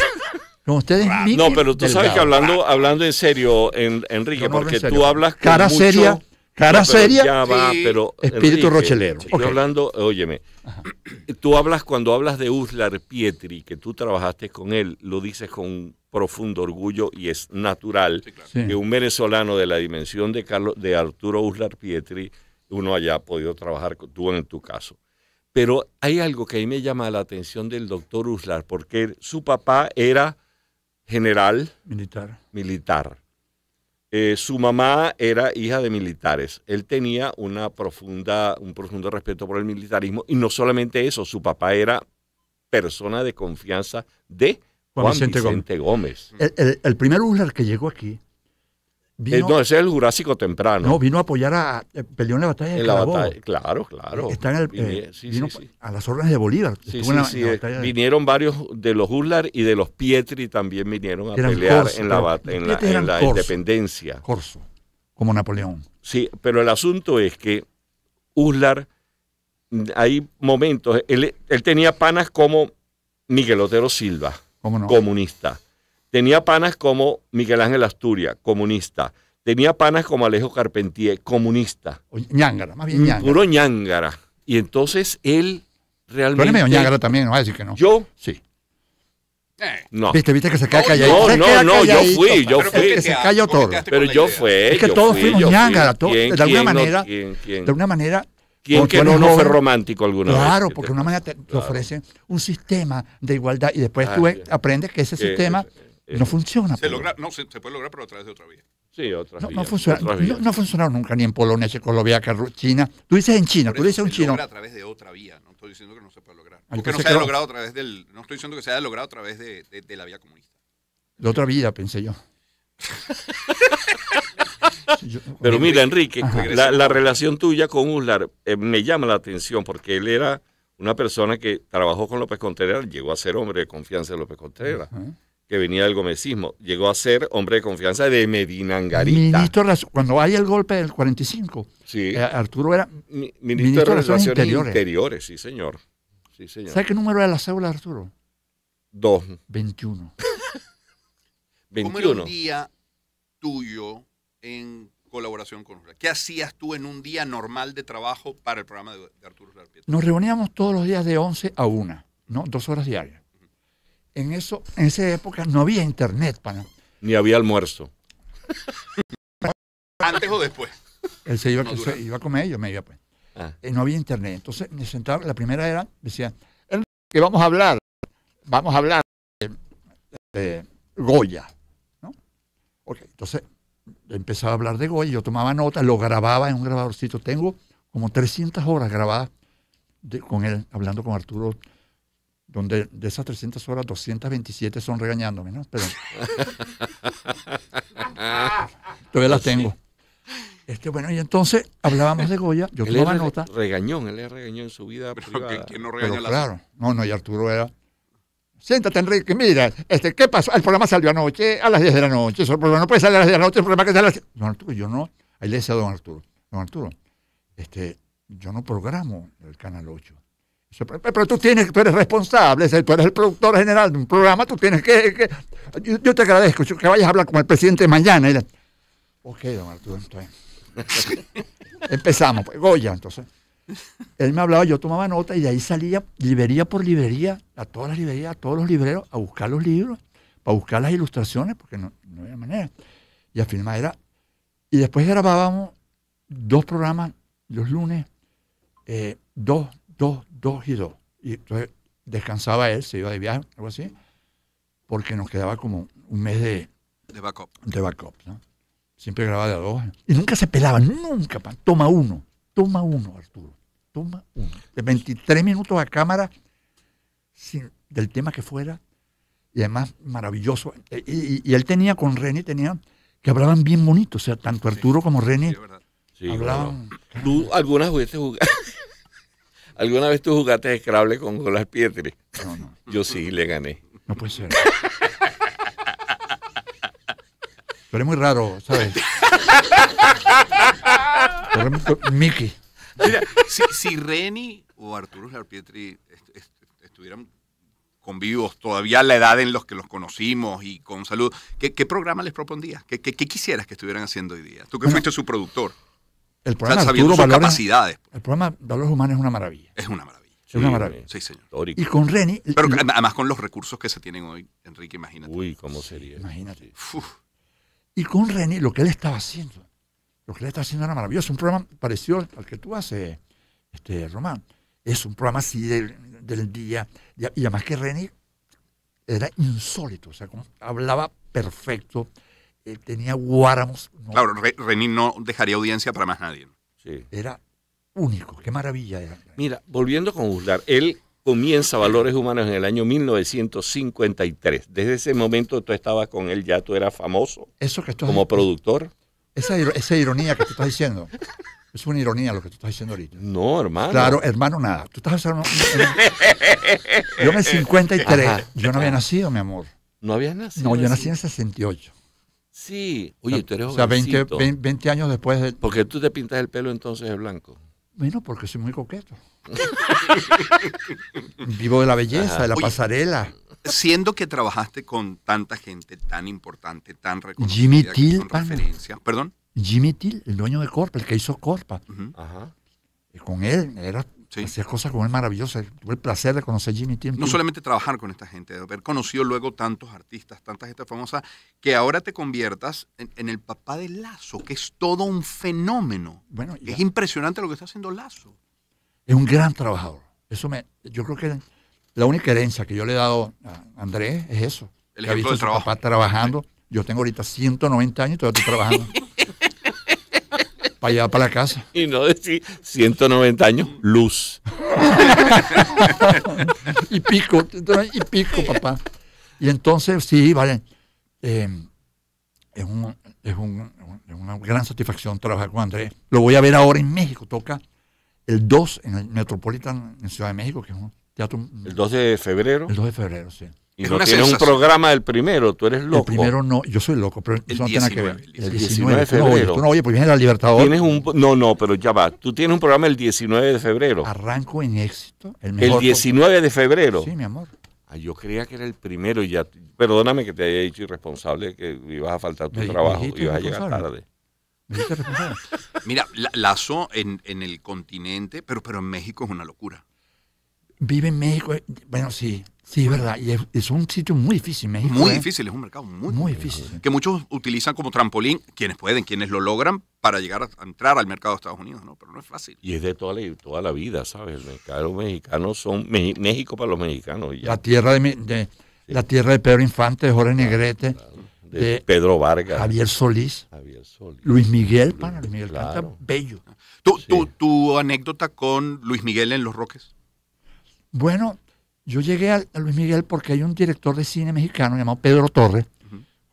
no, ustedes No, pero tú sabes que hablando, hablando en serio, en, Enrique, porque tú hablas con cara seria, cara seria, ya pero espíritu rochelero. hablando, óyeme, tú hablas cuando hablas de Uslar Pietri, que tú trabajaste con él, lo dices con profundo orgullo y es natural que un venezolano de la dimensión de Carlos, de Arturo Uslar Pietri, uno haya podido trabajar con tú en tu caso. Pero hay algo que ahí me llama la atención del doctor Uslar, porque su papá era general militar. militar. Eh, su mamá era hija de militares. Él tenía una profunda, un profundo respeto por el militarismo y no solamente eso, su papá era persona de confianza de Juan, Vicente, Gómez. el primer Uslar que llegó aquí eh, no, ese es el Jurásico temprano. No, vino a apoyar a. Eh, peleó en la batalla de la batalla, Claro, claro. Eh, está en a las órdenes de Bolívar. Vinieron varios de los Uslar y de los Pietri también vinieron a pelear en la, en la, independencia. Corso, como Napoleón. Sí, pero el asunto es que Uslar hay momentos. Él, él tenía panas como Miguel Otero Silva, comunista Tenía panas como Miguel Ángel Asturias, comunista. Tenía panas como Alejo Carpentier, comunista. O más bien mm, Ñangara. Puro Ñangara. Y entonces él realmente... Tú eres también, no vas a decir que no. ¿Yo? Sí. Eh. No. Viste, viste que se cae calladito. No, no, no, yo fui, yo fui. Que se todo. Pero yo fui. Es que todos fuimos Ñangara. de alguna manera. De alguna manera. ¿Quién que no, fue romántico alguna claro, vez? Claro, porque de una manera te, ofrece un sistema de igualdad y después ah, tú aprendes que ese sistema no eh, funciona. Se logra, no, se, puede lograr, pero a través de otra vía. Sí, otra no, vía. No, funciona, No, nunca ni en Polonia, en China. Tú dices en China, tú dices un se Logra a través de otra vía, no estoy diciendo que no se pueda lograr. Porque no se ha logrado a través del. No estoy diciendo que se haya logrado a través de, la vía comunista. De otra vía, pensé yo. pero mira, Enrique, la, relación tuya con Uslar eh, me llama la atención porque él era una persona que trabajó con López Contreras, llegó a ser hombre de confianza de López Contreras que venía del gomecismo. Llegó a ser hombre de confianza de Medinangarita. Ministro, cuando hay el golpe del 45, sí. Eh, Arturo era ministro, de Relaciones, Interiores. sí, señor. Sí, ¿Sabe qué número era la cédula, Arturo? Dos. 21. ¿Cómo era día tuyo en colaboración con ¿Qué hacías tú en un día normal de trabajo para el programa de, Arturo Nos reuníamos todos los días de 11 a 1, ¿no? Dos horas diarias en, eso, en esa época no había internet, pana. Ni había almuerzo. Antes o después. Él se iba, a comer y yo me iba pues. Ah. Y no había internet. Entonces me sentaba, la primera era, decía, que vamos a hablar, vamos a hablar de, Goya. ¿no? entonces empezaba a hablar de Goya, yo tomaba notas, lo grababa en un grabadorcito. Tengo como 300 horas grabadas con él, hablando con Arturo donde de esas 300 horas, 227 son regañándome, ¿no? Pero todavía las pues tengo. Este, bueno, y entonces hablábamos de Goya, yo tomaba nota. Regañón, él es regañón en su vida pero privada. Que, no regañó pero, la... claro, no, no, y Arturo era... Siéntate, Enrique, mira, este, ¿qué pasó? El programa salió anoche a las 10 de la noche, el programa no puede salir a las 10 de la noche, el programa que sale a las... Don Arturo, yo no, ahí le decía a don Arturo, don Arturo, este, yo no programo el Canal 8, pero tú, tienes, tú eres responsable, tú eres el productor general de un programa, tú tienes que... yo, te agradezco que vayas a hablar con el presidente mañana. ok, don Arturo, entonces. Empezamos, pues, Goya, entonces. Él me hablaba, yo tomaba nota y de ahí salía librería por librería, a todas las librerías, a todos los libreros, a buscar los libros, para buscar las ilustraciones, porque no, había manera. Y a filmar era... Y después grabábamos dos programas los lunes, eh, dos, dos, dos y dos. Y entonces descansaba él, se iba de viaje, algo así, porque nos quedaba como un mes de... De backup. De backup, ¿no? Siempre grababa de a dos. Y nunca se pelaba, nunca. Toma uno, toma uno, Arturo. Toma uno. De 23 minutos a cámara, sin, del tema que fuera, y además maravilloso. E, y, él tenía con René, tenía que hablaban bien bonito, o sea, tanto Arturo como René hablaban. algunas veces ¿Alguna vez tú jugaste Scrabble con Golas Pietri? No, no. Yo sí le gané. No puede ser. Pero es muy raro, ¿sabes? Mickey. Mira, si, Reni o Arturo Pietri estuvieran con estuvieran todavía a la edad en los que los conocimos y con salud, ¿qué, programa les propondías? ¿Qué, quisieras que estuvieran haciendo hoy día? Tú que fuiste su productor el programa de Humanos es una maravilla. Es una maravilla. Es una maravilla. Sí, señor. Y con Reni. Pero además con los recursos que se tienen hoy, Enrique, imagínate. Uy, cómo sería. Imagínate. Y con Reni, lo que él estaba haciendo. Lo que él estaba haciendo era maravilloso. Un programa parecido al que tú haces, este, Román. Es un programa así del, día. Y además que Reni era insólito. O sea, hablaba perfecto él eh, tenía guáramos. Claro, René no dejaría audiencia para más nadie. Era único, qué maravilla era. Mira, volviendo con Juzgar, él comienza Valores Humanos en el año 1953. Desde ese momento tú estabas con él, ya tú eras famoso Eso que como productor. Esa, ironía que tú estás diciendo. Es una ironía lo que tú estás diciendo ahorita. No, hermano. Claro, hermano, nada. Tú estás yo en el 53. Yo no había nacido, mi amor. ¿No habías nacido? No, yo nací en el 68. Sí, oye, tú eres O sea, 20, años después de... qué tú te pintas el pelo entonces de blanco. Bueno, porque soy muy coqueto. Vivo de la belleza, de la pasarela. Siendo que trabajaste con tanta gente tan importante, tan reconocida, Jimmy Till, Perdón. Jimmy Till, el dueño de Corpa, el que hizo Corpa. Ajá. con él era Hacía cosas como él maravilloso Tuve el placer de conocer Jimmy Tim. No solamente trabajar con esta gente, de haber conocido luego tantos artistas, tantas gente famosa, que ahora te conviertas en, el papá de Lazo, que es todo un fenómeno. Bueno, es impresionante lo que está haciendo Lazo. Es un gran trabajador. Eso me, yo creo que la única herencia que yo le he dado a Andrés es eso. El ejemplo de trabajo. papá trabajando. Yo tengo ahorita 190 años y todavía estoy trabajando. para para la casa. Y no decir 190 años, luz. y pico, y pico, papá. Y entonces, sí, vale. Em, es, un, es, un, es, una gran satisfacción trabajar con Andrés. Lo voy a ver ahora en México. Toca el 2 en el Metropolitan en Ciudad de México, que es un teatro. El 2 de febrero. El 2 de febrero, sí. Y no un programa del primero, tú eres loco. El primero no, yo soy loco, pero eso no tiene que ver. El, 19, de febrero. No, tú no oyes, pues porque la Libertador. ¿Tienes un, no, no, pero ya va. Tú tienes un programa el 19 de febrero. Arranco en éxito. El, 19 de febrero. Sí, mi amor. Ah, yo creía que era el primero y ya. Perdóname que te haya dicho irresponsable que ibas a faltar tu trabajo y ibas a llegar tarde. Mira, Lazo en, el continente, pero, pero en México es una locura. Vive en México, eh, bueno, sí, Sí, verdad. Y es, un sitio muy difícil, México. Muy ¿eh? difícil, es un mercado muy, difícil. Que muchos utilizan como trampolín, quienes pueden, quienes lo logran, para llegar a, entrar al mercado de Estados Unidos, ¿no? Pero no es fácil. Y es de toda la, toda la vida, ¿sabes? El mercado mexicano son México para los mexicanos. La tierra de, la tierra de Pedro Infante, Jorge Negrete. De, Pedro Vargas. Javier Solís. Luis Miguel, Luis Miguel bello. ¿Tu anécdota con Luis Miguel en Los Roques? Bueno, yo llegué a, Luis Miguel porque hay un director de cine mexicano llamado Pedro Torres,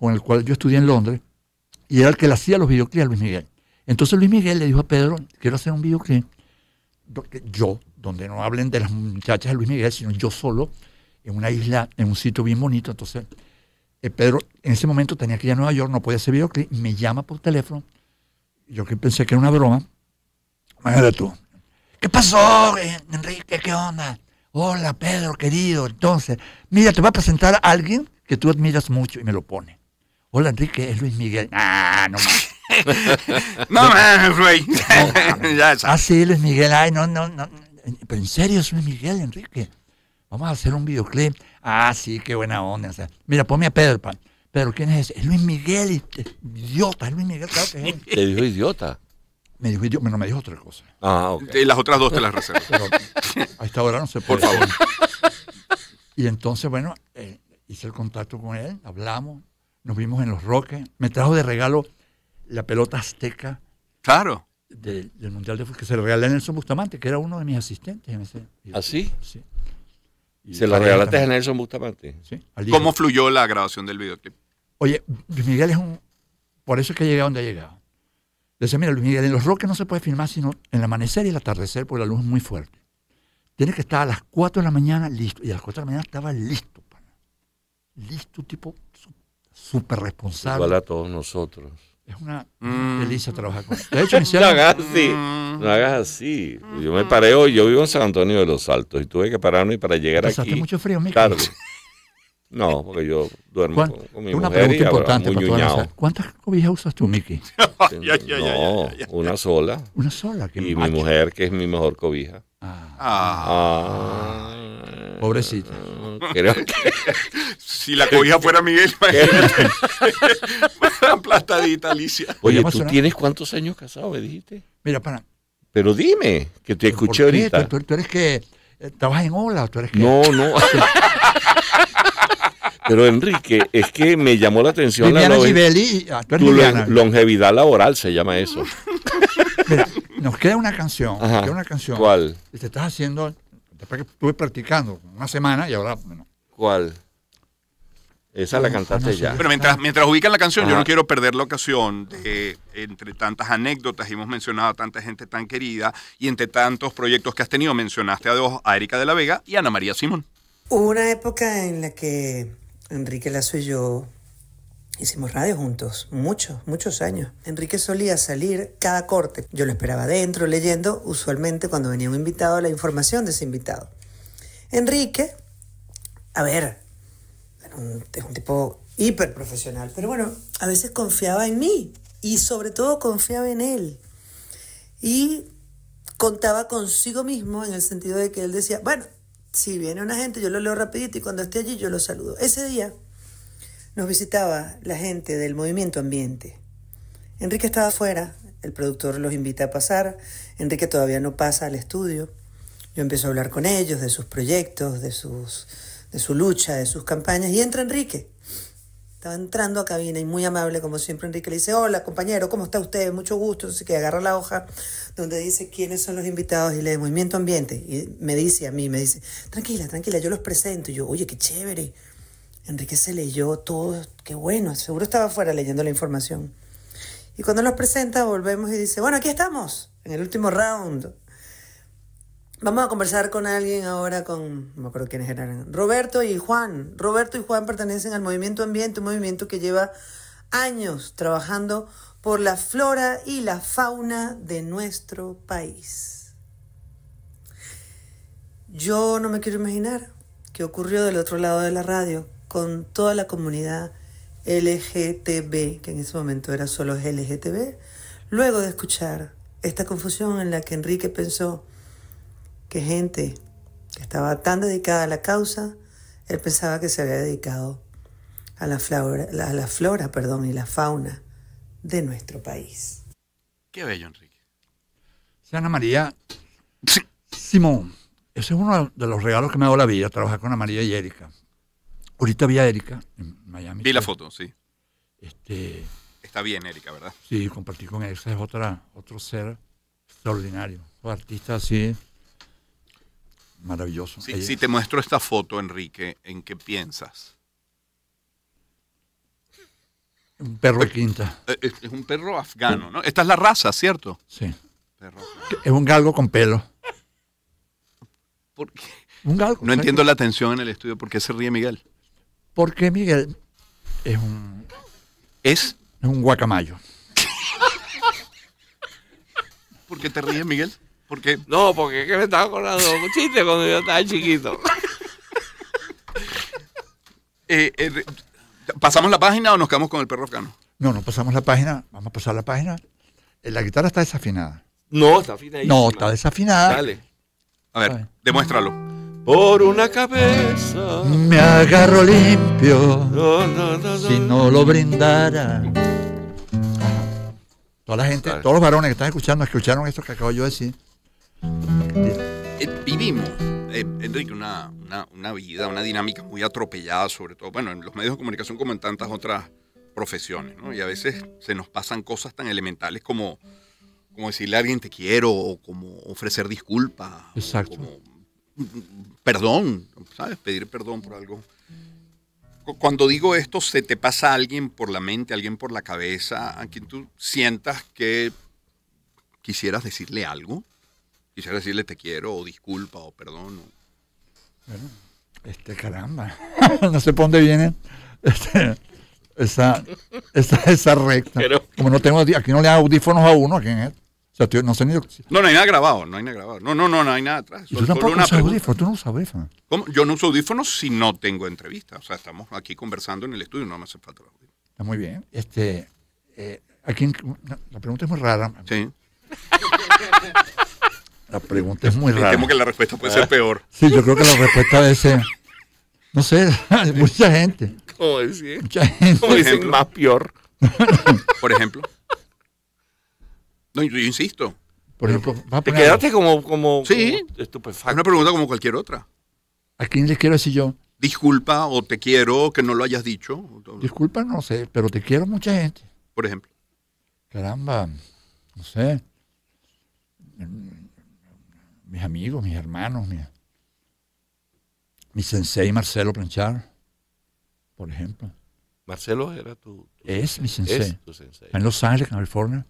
con el cual yo estudié en Londres, y era el que le hacía los videoclips a Luis Miguel. Entonces Luis Miguel le dijo a Pedro, quiero hacer un videoclip, yo, donde no hablen de las muchachas de Luis Miguel, sino yo solo, en una isla, en un sitio bien bonito. Entonces, eh, Pedro en ese momento tenía que ir a Nueva York, no podía hacer videoclip, me llama por teléfono, yo que pensé que era una broma, imagínate tú, ¿qué pasó, eh, Enrique? ¿Qué onda? Hola Pedro, querido. Entonces, mira, te va a presentar a alguien que tú admiras mucho y me lo pone. Hola Enrique, es Luis Miguel. Ah, no más. no mames, güey. ah, sí, Luis Miguel. Ay, no, no, no. Pero en serio es Luis Miguel, Enrique. Vamos a hacer un videoclip. Ah, sí, qué buena onda. O sea, mira, ponme a Pedro, pan. Pedro, ¿quién es ese? Es Luis Miguel, idiota, Luis Miguel, claro que es. Te dijo idiota me dijo pero no me dijo otra cosa. Ah, Y las otras dos te las reservo. a esta hora no se puede. Por favor. Y entonces, bueno, eh, hice el contacto con él, hablamos, nos vimos en Los Roques. Me trajo de regalo la pelota azteca. Claro. del Mundial de Fútbol que se le regalé a Nelson Bustamante, que era uno de mis asistentes en ese. ¿Ah, sí? Sí. ¿Se la regalaste a Nelson Bustamante? Sí. ¿Cómo fluyó la grabación del videoclip? Oye, Miguel es un. Por eso es que llegué donde ha llegado. Dice mira, en Los Roques no se puede filmar sino en el amanecer y el atardecer porque la luz es muy fuerte. Tienes que estar a las 4 de la mañana listo. Y a las 4 de la mañana estaba listo. Listo, tipo súper responsable. Igual a todos nosotros. Es una mm. delicia trabajar con De no hagas así. Mm. No hagas así. Yo me paré hoy. Yo vivo en San Antonio de los Altos y tuve que pararme para llegar aquí. Pasaste mucho frío, No, eh, porque yo duermo con, mi una mujer pregunta importante ¿Cuántas cobijas usas tú, Miki? no, una sola. Una sola. Que y mi mujer, que es mi mejor cobija. Ah. ah. Pobrecita. Creo que... si la cobija fuera Miguel, imagínate. aplastadita, Alicia. Oye, ¿tú tienes cuántos años casado, me dijiste? Mira, para. Pero dime, que te escuché ahorita. tú eres que ¿Trabajas en Ola o tú eres No, no. Pero Enrique, es que me llamó la atención la ah, longevidad laboral se llama eso. nos queda una canción, una canción. ¿Cuál? Y te estás haciendo, después que estuve practicando una semana y ahora ¿Cuál? Esa la cantaste ya. Pero mientras, mientras ubican la canción, yo no quiero perder la ocasión de, entre tantas anécdotas, hemos mencionado a tanta gente tan querida y entre tantos proyectos que has tenido, mencionaste a dos, a Erika de la Vega y a Ana María Simón. Hubo una época en la que Enrique Lazo y yo Hicimos radio juntos, muchos, muchos años. Enrique solía salir cada corte. Yo lo esperaba dentro leyendo, usualmente cuando venía un invitado, la información de ese invitado. Enrique, a ver, es un tipo hiper profesional, pero bueno, a veces confiaba en mí y sobre todo confiaba en él. Y contaba consigo mismo en el sentido de que él decía, bueno, si viene una gente, yo lo leo rapidito y cuando esté allí yo lo saludo. Ese día nos visitaba la gente del movimiento ambiente. Enrique estaba afuera, el productor los invita a pasar, Enrique todavía no pasa al estudio. Yo empiezo a hablar con ellos de sus proyectos, de sus de su lucha, de sus campañas, y entra Enrique. Estaba entrando a cabina y muy amable, como siempre, Enrique le dice, hola compañero, ¿cómo está usted? Mucho gusto. Así que agarra la hoja donde dice quiénes son los invitados y le de Movimiento Ambiente. Y me dice a mí, me dice, tranquila, tranquila, yo los presento. Y yo, oye, qué chévere. Enrique se leyó todo, qué bueno, seguro estaba afuera leyendo la información. Y cuando los presenta, volvemos y dice, bueno, aquí estamos, en el último round. Vamos a conversar con alguien ahora, con, no me acuerdo quiénes eran, Roberto y Juan. Roberto y Juan pertenecen al movimiento ambiente, un movimiento que lleva años trabajando por la flora y la fauna de nuestro país. Yo no me quiero imaginar qué ocurrió del otro lado de la radio con toda la comunidad LGTB, que en ese momento era solo LGTB, luego de escuchar esta confusión en la que Enrique pensó que gente que estaba tan dedicada a la causa, él pensaba que se había dedicado a la flora, a la flora perdón, y la fauna de nuestro país. Qué bello, Enrique. Ana María Simón, ese es uno de los regalos que me ha dado la vida, trabajar con Ana María y Erika. Ahorita vi a Erika en Miami. Vi la foto, sí. Este, Está bien, Erika, ¿verdad? Sí, compartir con ella es otra, otro ser extraordinario. artista sí maravilloso. si te muestro esta foto, Enrique, ¿en qué piensas? Un perro de quinta. Eh, eh, es, un perro afgano, ¿no? Esta es la raza, ¿cierto? Sí. Perro. Es un galgo con pelo. ¿Por Un galgo. No entiendo la atención en el estudio. ¿Por qué se ríe Miguel? Porque Miguel es un... ¿Es? Es un guacamayo. ¿Por qué te ríes, Miguel? ¿Por qué? No, porque es que me estaba acordando un chiste cuando yo estaba chiquito. Eh, eh, ¿Pasamos la página o nos quedamos con el perro cano? No, no pasamos la página. Vamos a pasar la página. Eh, la guitarra está desafinada. No, está No, está desafinada. Dale. A ver, demuéstralo. Por una cabeza me agarro limpio. No, no, no, si no lo brindara. Toda la gente, todos los varones que están escuchando, escucharon esto que acabo yo de decir. Eh, vivimos, eh, Enrique, una, vida, una dinámica muy atropellada, sobre todo, bueno, en los medios de comunicación como en tantas otras profesiones, ¿no? Y a veces se nos pasan cosas tan elementales como, como decirle a alguien te quiero, o como ofrecer disculpas, como perdón, ¿sabes? Pedir perdón por algo. Cuando digo esto, se te pasa a alguien por la mente, a alguien por la cabeza, a quien tú sientas que quisieras decirle algo quisiera decirle te quiero o disculpa o perdón. este caramba, no sé por dónde viene este, esa, recta. Como no tengo, aquí no le hago audífonos a uno, aquí en no No, hay nada grabado, no hay nada grabado. No, no, no, no hay nada atrás. Yo tampoco audífonos, tú no usas audífonos. ¿Cómo? Yo no uso audífonos si no tengo entrevista. O sea, estamos aquí conversando en el estudio, no me hace falta audífonos. Está muy bien. Este, eh, aquí, la pregunta es muy rara. Sí. La pregunta es muy rara. temo que la respuesta puede ser ah. peor. Sí, yo creo que la respuesta debe ser, no sé, mucha gente. ¿Cómo decir? Mucha gente. ¿Cómo más peor? Por ejemplo. No, yo insisto. Por ejemplo, te quedaste como, como, sí, Es una pregunta como cualquier otra. ¿A quién le quiero decir yo? Disculpa o te quiero que no lo hayas dicho. Disculpa, no sé, pero te quiero mucha gente. Por ejemplo. Caramba, no sé mis amigos, mis hermanos, mi, sensei Marcelo Planchar, por ejemplo. Marcelo era tu... es mi sensei. En Los Ángeles, California.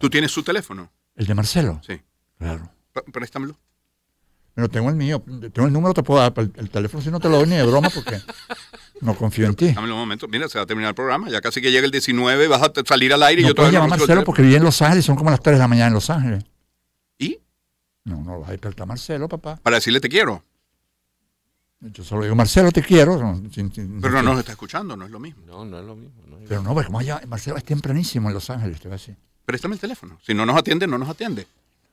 ¿Tú tienes su teléfono? ¿El de Marcelo? Sí. Claro. préstamelo. Pero tengo el mío, tengo el número, te puedo dar, el, teléfono si no te lo doy ni de broma porque no confío en ti. Dame un momento, mira, se va a terminar el programa, ya casi que llega el 19, vas a salir al aire no y yo a llamar a Marcelo porque vive en Los Ángeles, son como las 3 de la mañana en Los Ángeles. No, no lo vas a Marcelo, papá. Para decirle te quiero. Yo solo digo, Marcelo, te quiero. Pero no nos está escuchando, no es lo mismo. No, no es lo mismo. No Pero no, pues, allá, Marcelo es tempranísimo en Los Ángeles, te voy a decir. Préstame el teléfono. Si no nos atiende, no nos atiende.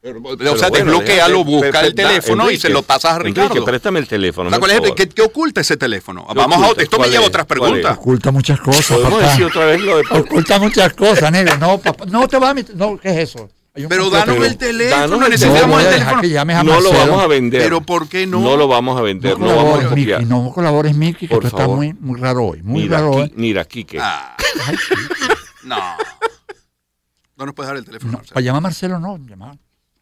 o sea, desbloquea, desbloquealo, busca el teléfono y se lo pasas a Ricardo. Enrique, préstame el teléfono. ¿cuál es ¿qué, ¿qué, oculta ese teléfono? Vamos a Esto me lleva otras preguntas. Oculta muchas cosas. Papá? Decir otra vez lo de... Oculta muchas cosas, negro. No, papá, no te va a No, ¿qué es eso? Pero danos el teléfono, necesitamos el teléfono. no lo vamos a vender. ¿Pero por qué no? No lo vamos a vender, no, vamos a Mickey, no colabores, Miki, que muy, muy, raro hoy. Muy mira raro hoy. Mira, Quique. Ah. no. No nos puedes dar el teléfono, Para llamar a Marcelo no, llamar.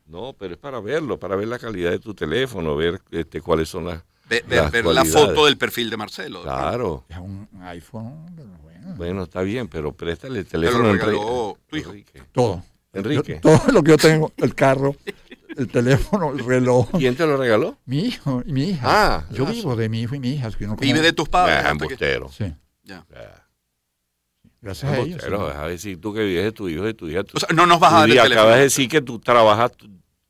No, pero es para verlo, para ver la calidad de tu teléfono, ver este, cuáles son las Ver, la foto del perfil de Marcelo. Claro. Es un iPhone. Bueno. bueno. está bien, pero préstale el teléfono. tu hijo. Todo. Enrique. todo lo que yo tengo, el carro, el teléfono, el reloj. ¿Quién te lo regaló? Mi hijo y mi hija. Ah, yo vivo de mi hijo y mi hija. Vive de tus padres. embustero. Que... Sí. Ya. Gracias a ellos. Pero vas a decir tú que vives de tu hijo y tu hija. o sea, no nos vas a dar el teléfono. Acabas de decir que tú trabajas,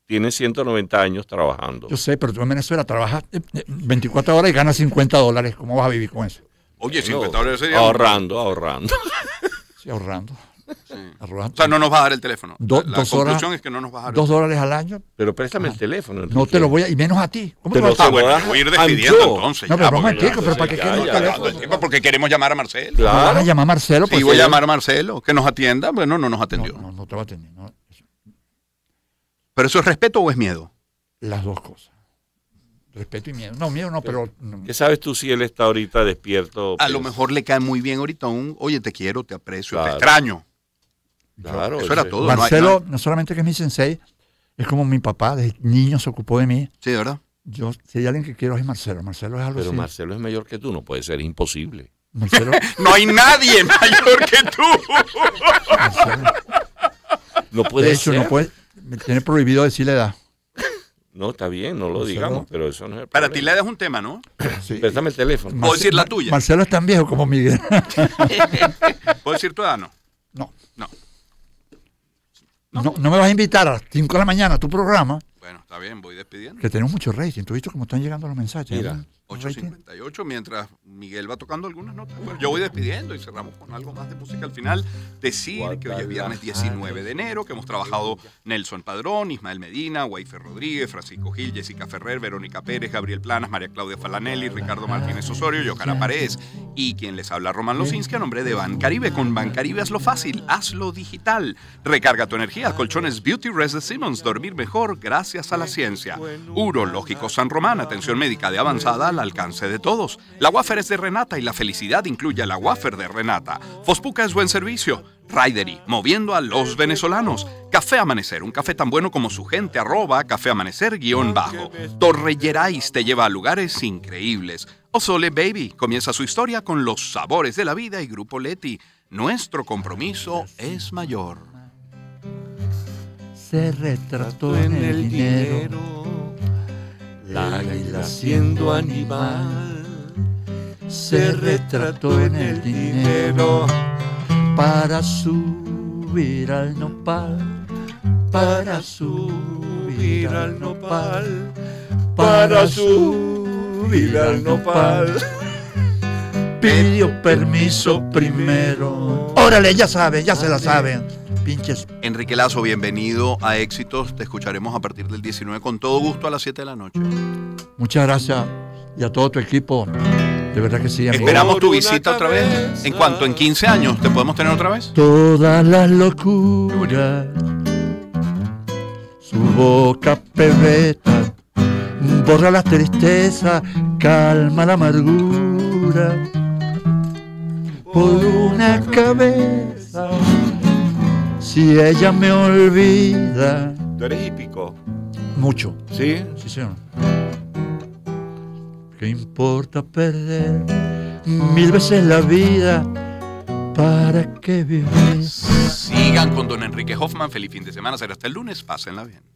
tienes 190 años trabajando. Yo sé, pero tú en Venezuela trabajas 24 eh, eh, horas y ganas 50 dólares. ¿Cómo vas a vivir con eso? Oye, 50 dólares sería... Ahorrando, ahorrando. Sí, ahorrando o sea, no nos va a dar el teléfono. la dos conclusión es que no nos va a dar. Dos dólares al año. Pero préstame el ah. teléfono. No te lo voy a, y menos a ti. ¿Cómo te lo, voy a ir despidiendo entonces. No, pero vamos a pero para que quede el Porque queremos llamar a Marcelo. Claro. llamar a Marcelo. Pues, voy a llamar a Marcelo, que nos atienda. Bueno, no nos atendió. No, no, te va a atender. ¿Pero eso es respeto o es miedo? Las dos cosas. Respeto y miedo. No, miedo no, pero. ¿Qué sabes tú si él está ahorita despierto? A lo pues mejor le cae muy bien ahorita un, oye, te quiero, te aprecio, te extraño. Claro, eso era todo. Marcelo, no, solamente que es mi sensei, es como mi papá, desde niño se ocupó de mí. Sí, ¿verdad? Yo, si hay alguien que quiero es Marcelo. Marcelo es algo Pero Marcelo es mayor que tú, no puede ser imposible. Marcelo. no hay nadie mayor que tú. Marcelo. No puede de hecho, no puede. Me tiene prohibido decir la edad. No, está bien, no lo digamos, pero eso no es. El Para ti la edad es un tema, ¿no? Sí. Préstame el teléfono. Puedo decir la tuya. Marcelo es tan viejo como Miguel. ¿Puedo decir tu edad, no? No. No. No, no me vas a invitar a las 5 de la mañana a tu programa. Bueno. Está bien, voy despidiendo. Que tenemos mucho rating. ¿Tú visto cómo están llegando los mensajes? 8.58, mientras Miguel va tocando algunas notas. yo voy despidiendo y cerramos con algo más de música al final. Decir que hoy es viernes 19 de enero, que hemos trabajado Nelson Padrón, Ismael Medina, Waifer Rodríguez, Francisco Gil, Jessica Ferrer, Verónica Pérez, Gabriel Planas, María Claudia Falanelli, Ricardo Martínez Osorio, Yocara Paredes y quien les habla, Román Losinski a nombre de Bancaribe. Con Bancaribe hazlo fácil, hazlo digital. Recarga tu energía. Colchones Beauty Rest de Simmons. Dormir mejor gracias a la ciencia. Urológico San Román, atención médica de avanzada al alcance de todos. La wafer es de Renata y la felicidad incluye la wafer de Renata. Fospuca es buen servicio. Raidery, moviendo a los venezolanos. Café Amanecer, un café tan bueno como su gente, arroba café amanecer guión bajo. Torre te lleva a lugares increíbles. Osole Baby comienza su historia con los sabores de la vida y Grupo Leti. Nuestro compromiso es mayor se retrató en el dinero, la águila siendo animal, se retrató en el dinero para subir al nopal, para subir al nopal, para subir al nopal. Para subir al nopal pidió eh, permiso eh, primero. Órale, ya saben, ya se la eh, saben. Pinches. Enrique Lazo, bienvenido a Éxitos. Te escucharemos a partir del 19 con todo gusto a las 7 de la noche. Muchas gracias y a todo tu equipo. De verdad que sí, Esperamos tu visita otra vez. En cuanto en 15 años, ¿te podemos tener otra vez? Todas las locuras, su boca pebeta, borra las tristezas, calma la amargura por una cabeza. Si ella me olvida. ¿Tú eres hípico? Mucho. ¿Sí? Sí, señor. ¿Qué importa perder mil veces la vida? ¿Para que vives? Sigan con don Enrique Hoffman. Feliz fin de semana. Será hasta el lunes. Pásenla bien.